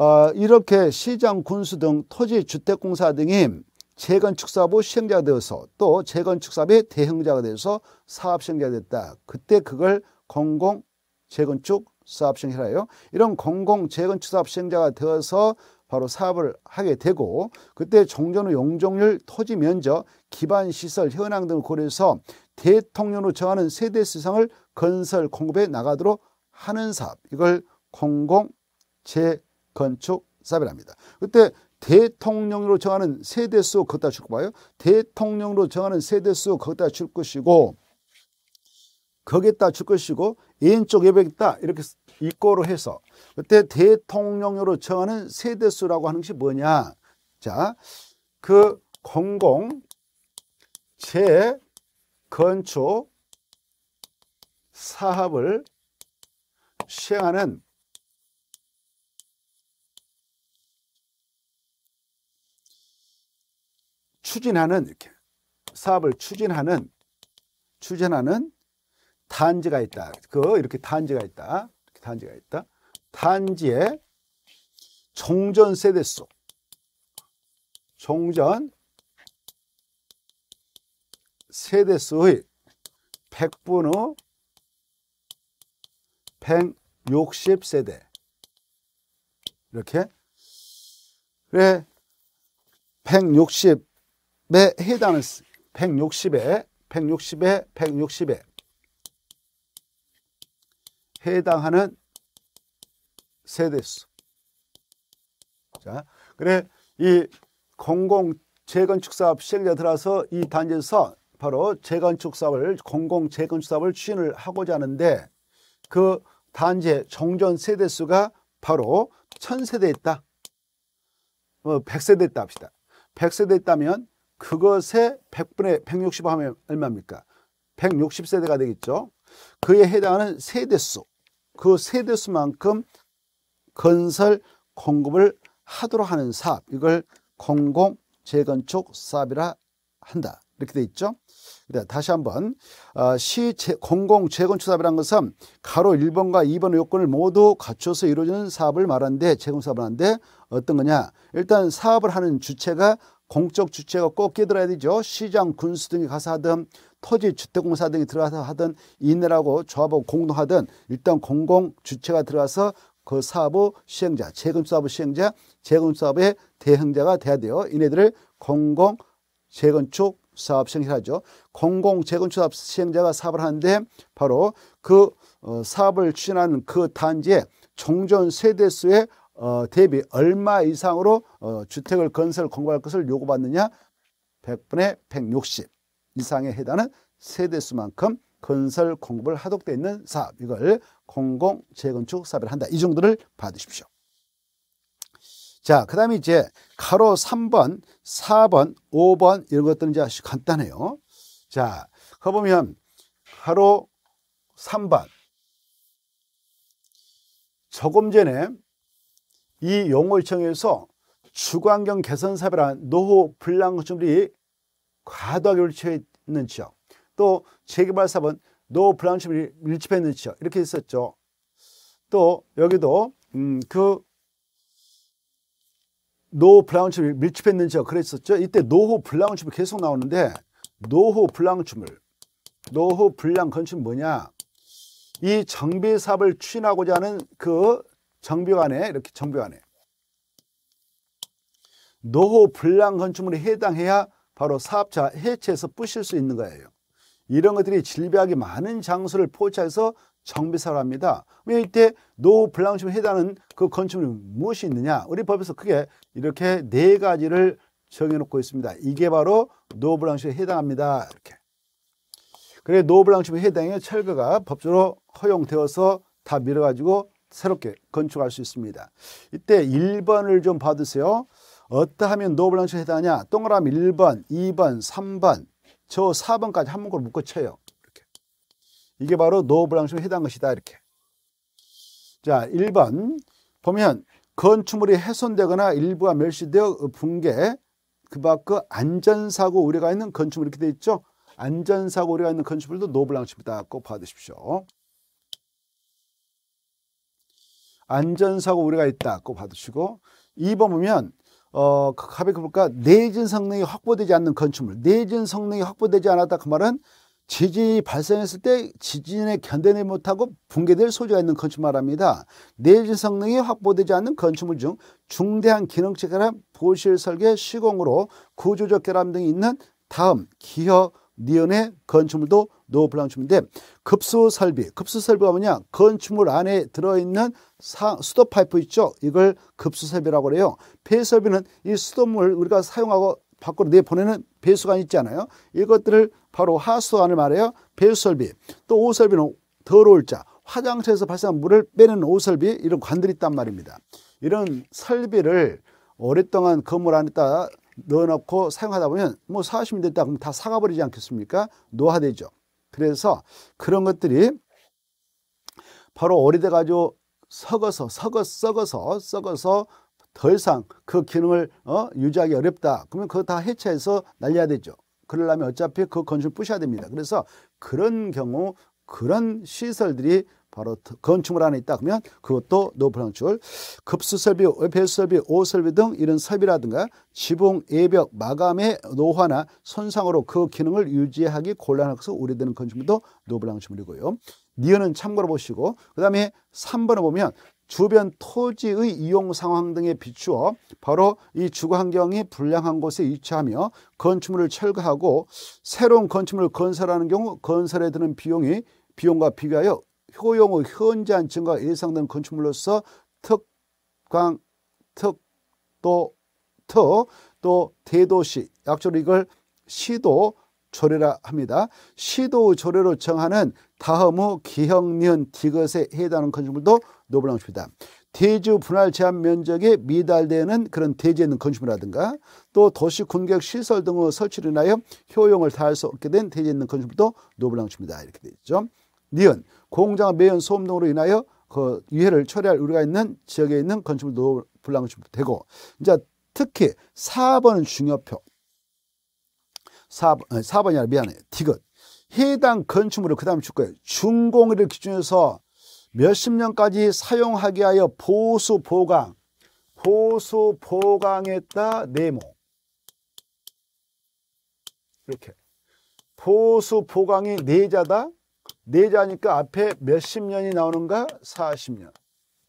어, 이렇게 시장, 군수 등 토지, 주택공사 등이 재건축사업 시행자가 되어서 또 재건축사업의 대행자가 되어서 사업시행자가 됐다. 그때 그걸 공공 재건축 사업 시행해라요 이런 공공 재건축 사업 시행자가 되어서 바로 사업을 하게 되고 그때 종전후 용적률, 토지 면적, 기반 시설, 현황 등을 고려해서 대통령으로 정하는 세대 수상을 건설 공급에 나가도록 하는 사업. 이걸 공공 재건축 건축 사입합니다 그때 대통령으로 정하는 세대수 거기다 줄 거예요. 대통령으로 정하는 세대수 거기다 줄 것이고 거기다 줄 것이고 왼쪽 예배다 이렇게 이거로 해서 그때 대통령으로 정하는 세대수라고 하는 것이 뭐냐? 자, 그 공공 재건축 사업을 시행하는 추진하는 이렇게 사업을 추진하는 추진하는 단지가 있다. 그 이렇게 단지가 있다. 이렇게 단지가 있다. 단지의 종전 세대수 종전 세대수의 100분의 160세대 이렇게 그래 160 매해당하 160에 160에 160에 해당하는 세대수 자, 그래 이 공공 재건축 사업 실려 들어서 이 단지에서 바로 재건축 사업을 공공 재건축 사업을 추진을 하고자 하는데 그 단지의 정전 세대 수가 바로 천세대 있다. 뭐 어, 100세대 있다 합시다. 100세대 있다면 그것의 100분의 160 하면 얼마입니까? 160세대가 되겠죠. 그에 해당하는 세대수, 그 세대수만큼 건설 공급을 하도록 하는 사업, 이걸 공공 재건축 사업이라 한다. 이렇게 돼 있죠. 네, 다시 한번 어, 시 공공 재건축 사업이라는 것은 가로 1번과 2번 요건을 모두 갖춰서 이루어지는 사업을 말하는데 재건축 사업을 하는데 어떤 거냐 일단 사업을 하는 주체가 공적 주체가 꼭깨달아야 되죠. 시장, 군수 등이 가서 하든 토지, 주택공사 등이 들어가서 하든 이내라고 조합하고 공동하든 일단 공공 주체가 들어가서 그 사업의 시행자, 재건축사업의 시행자, 재건축사업의 대행자가 돼야 돼요. 이네들을 공공 재건축 사업 시행자죠. 공공 재건축 사업 시행자가 사업을 하는데 바로 그 어, 사업을 추진하는 그 단지에 종전 세대수의 어, 대비 얼마 이상으로 어, 주택을 건설 공고할 것을 요구받느냐 100분의 160 이상에 해당하는 세대수만큼 건설 공급을 하도 되어 있는 사업 이걸 공공 재건축 사업을 한다. 이 정도를 받으십시오. 자, 그 다음에 이제 가로 3번, 4번, 5번 이런 것들은 이제 아주 간단해요. 자, 그 보면 가로 3번. 조금 전에 이 용어요청에서 주관경 개선사업이란 노후 불량건축물이 과도하게 밀집해 있는 지역 또 재개발 사업은 노후 불량건축물이 밀집해 있는 지역 이렇게 있었죠. 또 여기도 음, 그 노후 불량건축물이 밀집해 있는 지역 그랬었죠. 이때 노후 불량건축물 계속 나오는데 노후 불량건축물 노후 불량 건축 물 뭐냐 이 정비 사업을 추진하고자 하는 그 정벽안에 이렇게 정벽안에 노후 불량 건축물에 해당해야 바로 사업자 해체해서 뿌실 수 있는 거예요. 이런 것들이 질비하게 많은 장소를 포착해서 정비사를 합니다. 왜 이때 노후 불량 건축물에 해당하는 그 건축물이 무엇이 있느냐? 우리 법에서 크게 이렇게 네 가지를 정해놓고 있습니다. 이게 바로 노후 불량 건축물에 해당합니다. 이렇게. 그래 노후 불량 건축물에 해당해 철거가 법적으로 허용되어서 다 밀어가지고 새롭게 건축할 수 있습니다. 이때 1번을 좀 봐두세요. 어떠하면 노블랑에 해당하냐? 동그라미 1번, 2번, 3번, 저 4번까지 한 문구로 묶어쳐요. 이렇게. 이게 바로 노블랑에 해당한 것이다. 이렇게. 자, 1번 보면 건축물이 훼손되거나 일부가 멸시되어 붕괴, 그 밖에 안전사고 우려가 있는 건축물 이렇게 돼 있죠. 안전사고 우려가 있는 건축물도 노블랑시니다꼭 봐두십시오. 안전사고 우려가 있다. 고 봐두시고. 2번 보면 어, 그 가볍게 볼까? 내진 성능이 확보되지 않는 건축물. 내진 성능이 확보되지 않았다. 그 말은 지진이 발생했을 때 지진에 견뎌내 못하고 붕괴될 소지가 있는 건축물 말합니다. 내진 성능이 확보되지 않는 건축물 중 중대한 기능체 결함, 보실 설계, 시공으로 구조적 결함 등이 있는 다음 기어 니은의 건축물도 노플란춤인데 급수설비, 급수설비가 뭐냐? 건축물 안에 들어있는 사, 수도 파이프 있죠? 이걸 급수설비라고 그래요. 배설비는 이 수돗물 우리가 사용하고 밖으로 내보내는 배수관 있잖아요. 이것들을 바로 하수관을 말해요. 배수설비. 또 오설비는 더러울 자, 화장실에서 발생한 물을 빼는 오설비 이런 관들이 있단 말입니다. 이런 설비를 오랫동안 건물 안에다 넣어놓고 사용하다 보면 뭐 사시면 됐다 그럼 다 사가버리지 않겠습니까? 노화되죠. 그래서 그런 것들이 바로 오래돼가지고 썩어서 썩어 썩어서 썩어서 더 이상 그 기능을 어? 유지하기 어렵다. 그러면 그거 다 해체해서 날려야 되죠. 그러려면 어차피 그 건축 을 부셔야 됩니다. 그래서 그런 경우 그런 시설들이 바로 건축물 안에 있다 그러면 그것도 노플 랑출 급수설비, 배수설비 오설비 등 이런 설비라든가 지붕, 예벽, 마감의 노화나 손상으로 그 기능을 유지하기 곤란해서 우려되는 건축물도 노플 랑출이고요 니어는 참고로 보시고 그 다음에 3번을 보면 주변 토지의 이용 상황 등에 비추어 바로 이 주거 환경이 불량한 곳에 위치하며 건축물을 철거하고 새로운 건축물을 건설하는 경우 건설에 드는 비용이 비용과 비교하여 효용의 현저한 증가가 예상된 건축물로서 특광, 특도, 특, 또 대도시, 약조로 이걸 시도, 조례라 합니다. 시도 조례로 정하는 다음의 기형년 디귿에 해당하는 건축물도 노블랑입니다 대주 분할 제한 면적에 미달되는 그런 대지에 있는 건축물이라든가 또 도시 군객 시설 등의 설치를 하여 효용을 다할 수 없게 된 대지에 있는 건축물도 노블랑입니다 이렇게 되어 있죠. 니은 공장 매연 소음 등으로 인하여 그 유해를 초래할 우려가 있는 지역에 있는 건축물 노후 불량건축 되고 이제 특히 4번 중요표 4번, 4번이 아니라 미안해 디귿 해당 건축물을 그 다음 에줄 거예요 준공일을 기준해서 몇십 년까지 사용하게 하여 보수 보강 보수 보강했다 네모 이렇게 보수 보강이 네자다 네자니까 앞에 몇 십 년이 나오는가? 40년.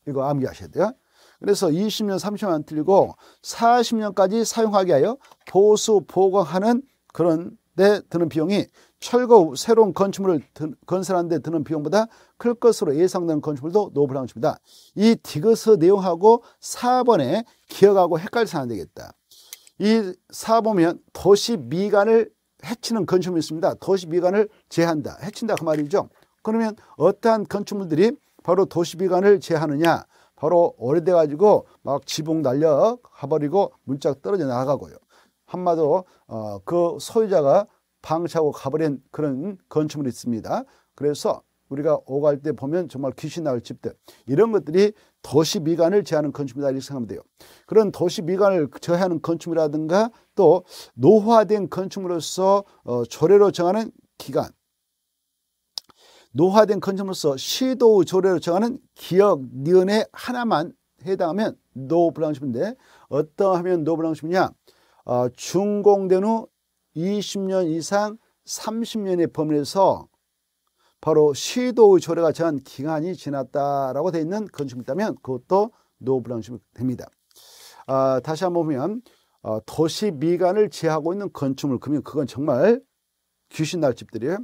이거 암기하셔야 돼요. 그래서 20년, 30년 안 틀리고 40년까지 사용하게 하여 보수, 보강하는 그런 데 드는 비용이 철거 새로운 건축물을 건설하는 데 드는 비용보다 클 것으로 예상되는 건축물도 노블 항목입니다. 이 디귿의 내용하고 4번에 기억하고 헷갈려서 안 되겠다. 이 4보면 도시 미관을 해치는 건축물이 있습니다. 도시 미관을 제한다. 해친다 그 말이죠. 그러면 어떠한 건축물들이 바로 도시 미관을 제하느냐? 바로 오래돼 가지고 막 지붕 날려 가버리고 물짝 떨어져 나가고요. 한마디로 어, 그 소유자가 방치하고 가버린 그런 건축물이 있습니다. 그래서 우리가 오갈 때 보면 정말 귀신 나올 집들 이런 것들이 도시 미관을 제하는 건축이다 이렇게 생각하면 돼요. 그런 도시 미관을 저해하는 건축이라든가 또 노화된 건축으로서 어, 조례로 정하는 기간 노화된 건축으로서 시도 조례로 정하는 기억 니은의 하나만 해당하면 노블랑십인데 어떠하면 노블랑십이냐 어, 준공된 후 20년 이상 30년의 범위에서 바로 시도의 조례가 정한 기간이 지났다라고 돼 있는 건축이 있다면 그것도 노블랑식이 됩니다. 아, 다시 한 번 보면 어, 도시 미관을 제하고 있는 건축물 그러면 그건 정말 귀신 날집들이에요.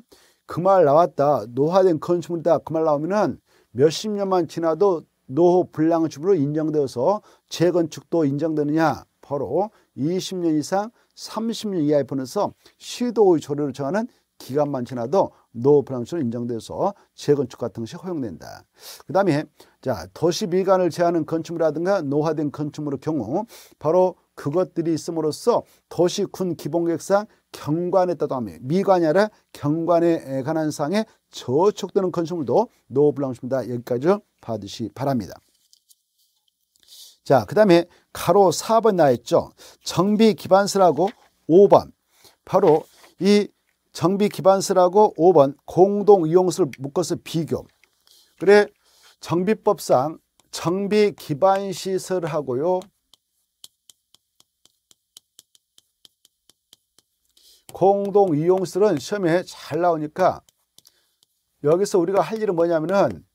그 말 나왔다 노화된 건축물이다 그 말나오면 몇십 년만 지나도 노후 불량주부로 인정되어서 재건축도 인정되느냐 바로 20년 이상 30년 이하에 보내서 시도의 조례를 정하는 기간만 지나도 노 프랑스로 인정돼서 재건축 같은 것이 허용된다. 그 다음에 자 도시 미관을 제하는 건축물이라든가 노화된 건축물의 경우 바로 그것들이 있음으로써 도시군 기본계획상 경관에 따 하며 미관이 아니라 경관에 관한 상에 저촉되는 건축물도 노프랑스입니다 여기까지 받으시 바랍니다. 자, 그 다음에 가로 4번 나있죠. 정비 기반서라고 5번. 바로 이 정비 기반세라고 5번 공동 이용세를 묶어서 비교. 그래 정비법상 정비 기반 시설하고요. 공동 이용설은 시험에 잘 나오니까 여기서 우리가 할 일은 뭐냐면은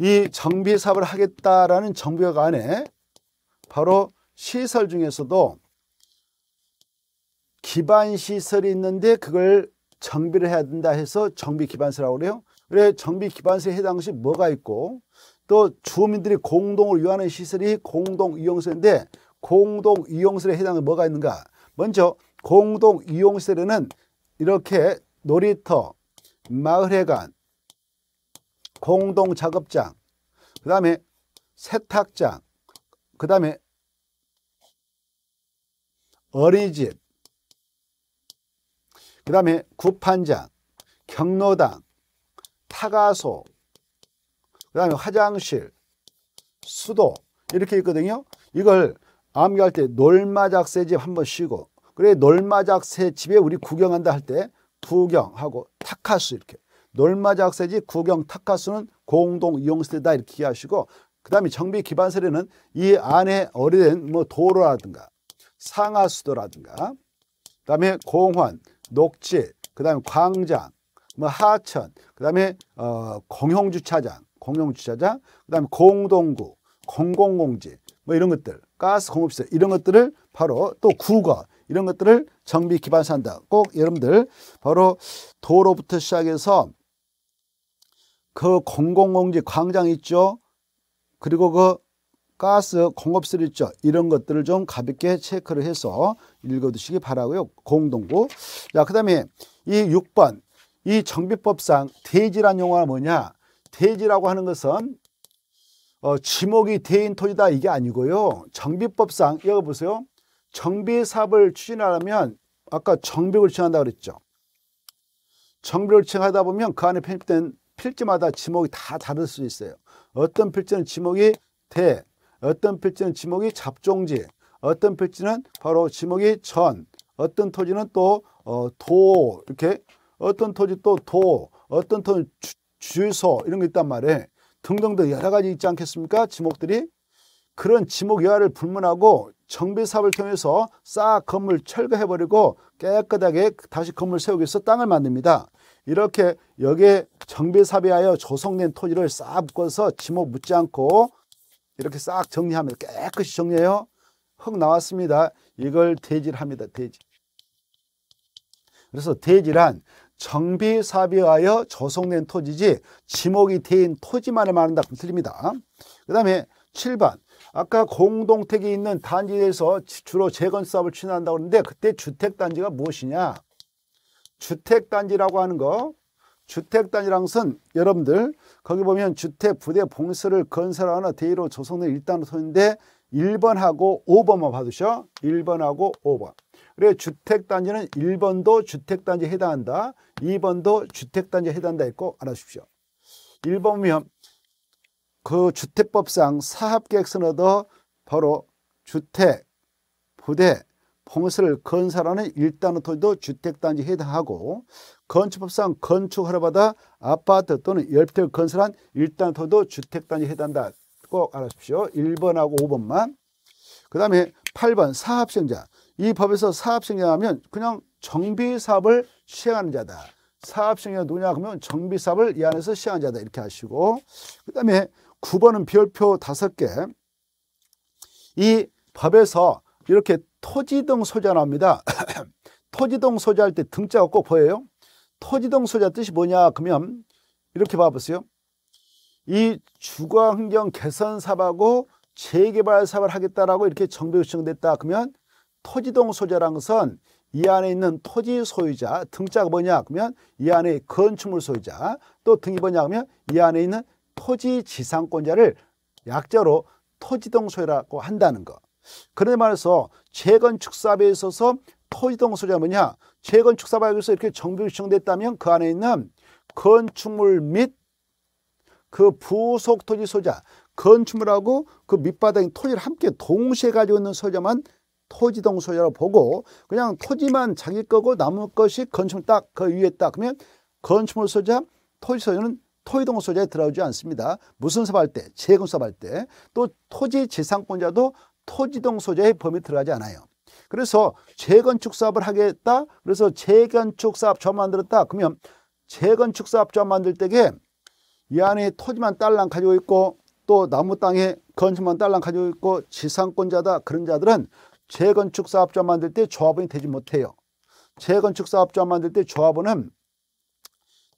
이 정비 사업을 하겠다라는 정비역 안에 바로 시설 중에서도 기반 시설이 있는데 그걸 정비를 해야 된다 해서 정비 기반서라고 그래요. 그래 정비 기반서에 해당시 뭐가 있고 또 주민들이 공동을 이용하는 시설이 공동 이용설인데 공동 이용설에 해당하는 뭐가 있는가? 먼저 공동 이용설에는 이렇게 놀이터, 마을회관, 공동 작업장, 그 다음에 세탁장, 그 다음에 어린이집, 그 다음에 구판장, 경로당, 타가소, 그 다음에 화장실, 수도 이렇게 있거든요. 이걸 암기할 때 놀마작새 집 한번 쉬고 그래 놀마작새 집에 우리 구경한다 할 때 구경하고 타카수 이렇게 놀마작새 집 구경 타카수는 공동 이용세다 이렇게 하시고 그 다음에 정비 기반 세례는 이 안에 어래된뭐 도로라든가 상하수도라든가 그 다음에 공원 녹칠, 그 다음에 광장, 뭐 하천, 그 다음에 어, 공용주차장, 공용주차장, 그 다음에 공동구, 공공공지, 뭐 이런 것들, 가스공업시설 이런 것들을 바로 또 국어 이런 것들을 정비 기반산다꼭 여러분들 바로 도로부터 시작해서 그 공공공지 광장 있죠. 그리고 그 가스, 공업스리죠 이런 것들을 좀 가볍게 체크를 해서 읽어두시기 바라고요. 공동구. 자, 그 다음에 이 6번 이 정비법상 대지란 용어가 뭐냐? 대지라고 하는 것은 어, 지목이 대인 토지다 이게 아니고요. 정비법상 이거 보세요. 정비사업을 추진하려면 아까 정비를 추진한다 그랬죠. 정비를 추진하다 보면 그 안에 편입된 필지마다 지목이 다 다를 수 있어요. 어떤 필지는 지목이 대, 어떤 필지는 지목이 잡종지, 어떤 필지는 바로 지목이 전, 어떤 토지는 또 어, 도, 이렇게 어떤 토지 또 도, 어떤 토지 주, 소 이런 게 있단 말이에요. 등등등 여러 가지 있지 않겠습니까? 지목들이 그런 지목 여하를 불문하고 정비사업을 통해서 싹 건물 철거해버리고 깨끗하게 다시 건물 세우기 위해서 땅을 만듭니다. 이렇게 여기에 정비사업에 하여 조성된 토지를 싹 묶어서 지목 묻지 않고 이렇게 싹 정리하면 깨끗이 정리해요. 흙 나왔습니다. 이걸 대질합니다. 대질. 그래서 대질한 정비사비하여 조성된 토지지 지목이 대인 토지만을 말한다. 그럼 틀립니다. 그 다음에 7번 아까 공동택이 있는 단지에서 주로 재건 사업을 추진한다고 했는데 그때 주택단지가 무엇이냐 주택단지라고 하는 거 주택단지랑선 여러분들 거기 보면 주택 부대 봉쇄를 건설하는 대의로 조성된 일단 으로 소인데 1번하고 5번만 봐두셔 1번하고 5번 그래 주택단지는 1번도 주택단지에 해당한다 2번도 주택단지에 해당한다 있고 알아주십시오 1번 보면 그 주택법상 사업계획서너도 바로 주택, 부대, 포맷을 건설하는 일단은토지도 주택단지에 해당하고 건축법상 건축하러받아 아파트 또는 열비 건설한 일단은토지도 주택단지에 해당한다. 꼭 알아십시오. 주 1번하고 5번만. 그 다음에 8번 사업시행자. 이 법에서 사업시행자 하면 그냥 정비사업을 시행하는 자다. 사업시행자 누구냐 그러면 정비사업을 이 안에서 시행하는 자다. 이렇게 하시고 그 다음에 9번은 별표 5개. 이 법에서 이렇게 토지등 소자나옵니다. 토지등 소자할 때 등자가 꼭 보여요. 토지등 소자 뜻이 뭐냐 그러면 이렇게 봐보세요. 이 주거환경 개선 사업하고 재개발 사업을 하겠다라고 이렇게 정비 요청됐다 그러면 토지동 소재라는 것은 이 안에 있는 토지 소유자 등자가 뭐냐 그러면 이 안에 건축물 소유자 또 등이 뭐냐 하면 이 안에 있는 토지 지상권자를 약자로 토지동 소유라고 한다는 거 그런 말에서 재건축 사업에 있어서 토지동 소리 뭐냐 재건축 사업에서 이렇게 정비를 신청됐다면 그 안에 있는 건축물 및 그 부속 토지 소자 건축물하고 그 밑바닥인 토지를 함께 동시에 가지고 있는 소자만 토지동 소자로 보고 그냥 토지만 자기 거고 남은 것이 건축물 딱 그 위에 딱 그러면 건축물 소자 토지 소자는 토지동 소재에 들어오지 않습니다. 무슨 사업할 때, 재건사업할 축 때, 또 토지 재산권자도 토지동 소재의 범위 들어가지 않아요. 그래서 재건축 사업을 하겠다. 그래서 재건축 사업 조합 만들었다. 그러면 재건축 사업 조합 만들 때게이 안에 토지만 딸랑 가지고 있고 또 나무 땅에 건축만 딸랑 가지고 있고 지상권자다 그런 자들은 재건축 사업 조 만들 때 조합원이 되지 못해요. 재건축 사업 조 만들 때 조합원은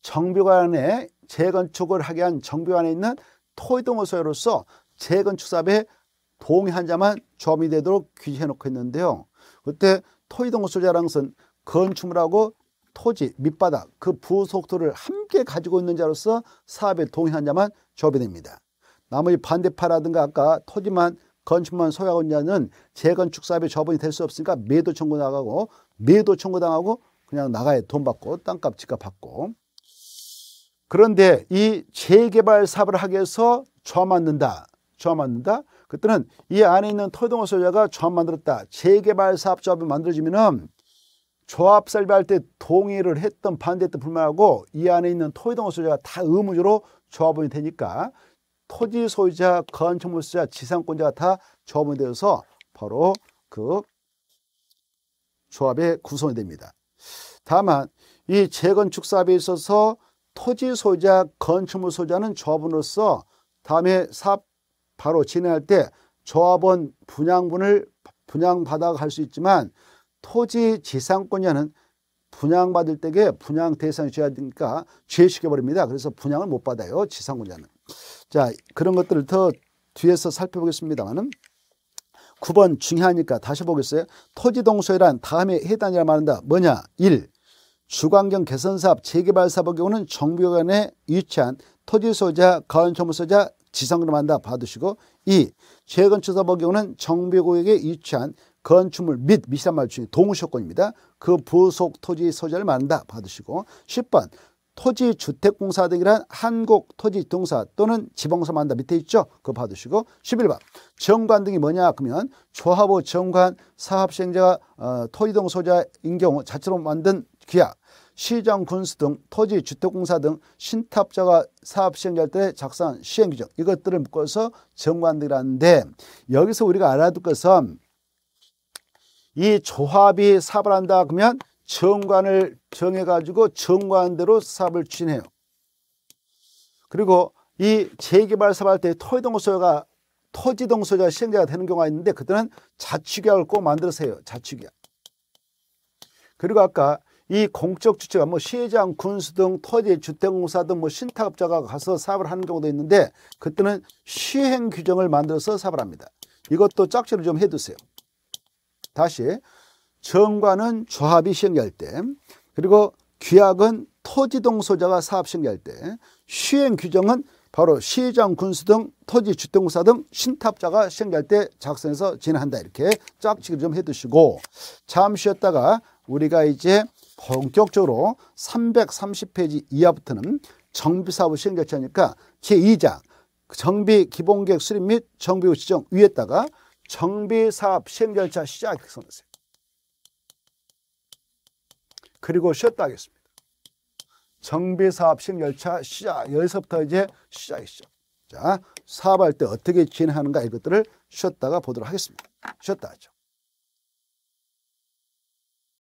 정비관에 재건축을 하게 한 정비관에 있는 토의동 호소로서 재건축 사업에 동의 한자만 점이 되도록 규제해놓고 있는데요. 그때 토의동수자 것은 건축물 하고 토지, 밑바닥, 그 부속도를 함께 가지고 있는 자로서 사업에 동의 한자만 점이 됩니다. 나머지 반대파라든가 아까 토지만 건축만 소유하고 있는 자는 재건축 사업에 저분이 될 수 없으니까 매도 청구 나가고 매도 청구당하고 그냥 나가야 돈 받고 땅값 집값 받고 그런데 이 재개발 사업을 하기 위해서 조합 맞는다 조합 맞는다 그때는 이 안에 있는 토이동호 소유자가 조합 만들었다. 재개발 사업 조합이 만들어지면은 조합 설비할때 동의를 했던 반대했던 불만하고 이 안에 있는 토이동호 소유자가 다 의무적으로 조합원이 되니까 토지 소유자, 건축물 소유자, 지상권자가 다 조합원이 되어서 바로 그 조합의 구성이 됩니다. 다만 이 재건축 사업에 있어서 토지 소유자, 건축물 소유자는 조합원으로서 다음에 사업 바로 진행할 때 조합원 분양분을 분양받아 갈 수 있지만 토지 지상권자는 분양받을 때에 분양 대상이 줘야 되니까 죄시켜 버립니다. 그래서 분양을 못 받아요. 지상권자는. 자, 그런 것들을 더 뒤에서 살펴보겠습니다만은 9번 중요하니까 다시 보겠어요. 토지 동서이란 다음에 해당이라 말한다. 뭐냐? 1. 주관경 개선 사업 재개발 사업의 경우는 정부 기관에위치한 토지 소유자, 가원 점유소자 지상으로만다 받으시고 이 재건축사업의 경우는 정비구역에 위치한 건축물 및 미시란 말중에 동우조건입니다. 그 부속 토지 소재를 만다 받으시고 10번 토지 주택공사 등이란 한국 토지 동사 또는 지방서 만다 밑에 있죠. 그거 받으시고 11번 정관 등이 뭐냐 그러면 조합의 정관 사업시행자가 어, 토지동 소재인 경우 자체로 만든 규약 시장 군수 등 토지 주택공사 등 신탁자가 사업 시행할 때 작성한 시행 규정 이것들을 묶어서 정관들이라는데 여기서 우리가 알아둘 것은 이 조합이 사업을 한다 그러면 정관을 정해가지고 정관대로 사업을 추진해요. 그리고 이 재개발 사업할 때토지동서가토지동서자 시행자가 되는 경우가 있는데 그때는 자치계약을 꼭 만들어서 해요. 자치계약. 그리고 아까 이 공적 주체가 뭐 시장, 군수 등 토지, 주택공사 등 뭐 신탁업자가 가서 사업을 하는 경우도 있는데 그때는 시행 규정을 만들어서 사업을 합니다. 이것도 짝지를 좀 해두세요. 다시 정관은 조합이 시행할 때 그리고 규약은 토지동 소자가 사업 시행할 때 시행 규정은 바로 시장, 군수 등 토지, 주택공사 등 신탁자가 시행할 때 작성해서 진행한다 이렇게 짝지를 좀 해두시고 잠시 쉬었다가 우리가 이제 본격적으로 330페이지 이하부터는 정비사업을 시행 결정니까 제2장 정비 기본계획 수립 및 정비후 지정 위에다가 정비사업 시행 절차 시작 선언으세요 그리고 쉬었다 하겠습니다. 정비사업 시행 절차 시작 여기서부터 이제 시작이시죠. 자 사업할 때 어떻게 진행하는가 이것들을 쉬었다가 보도록 하겠습니다. 쉬었다 하죠.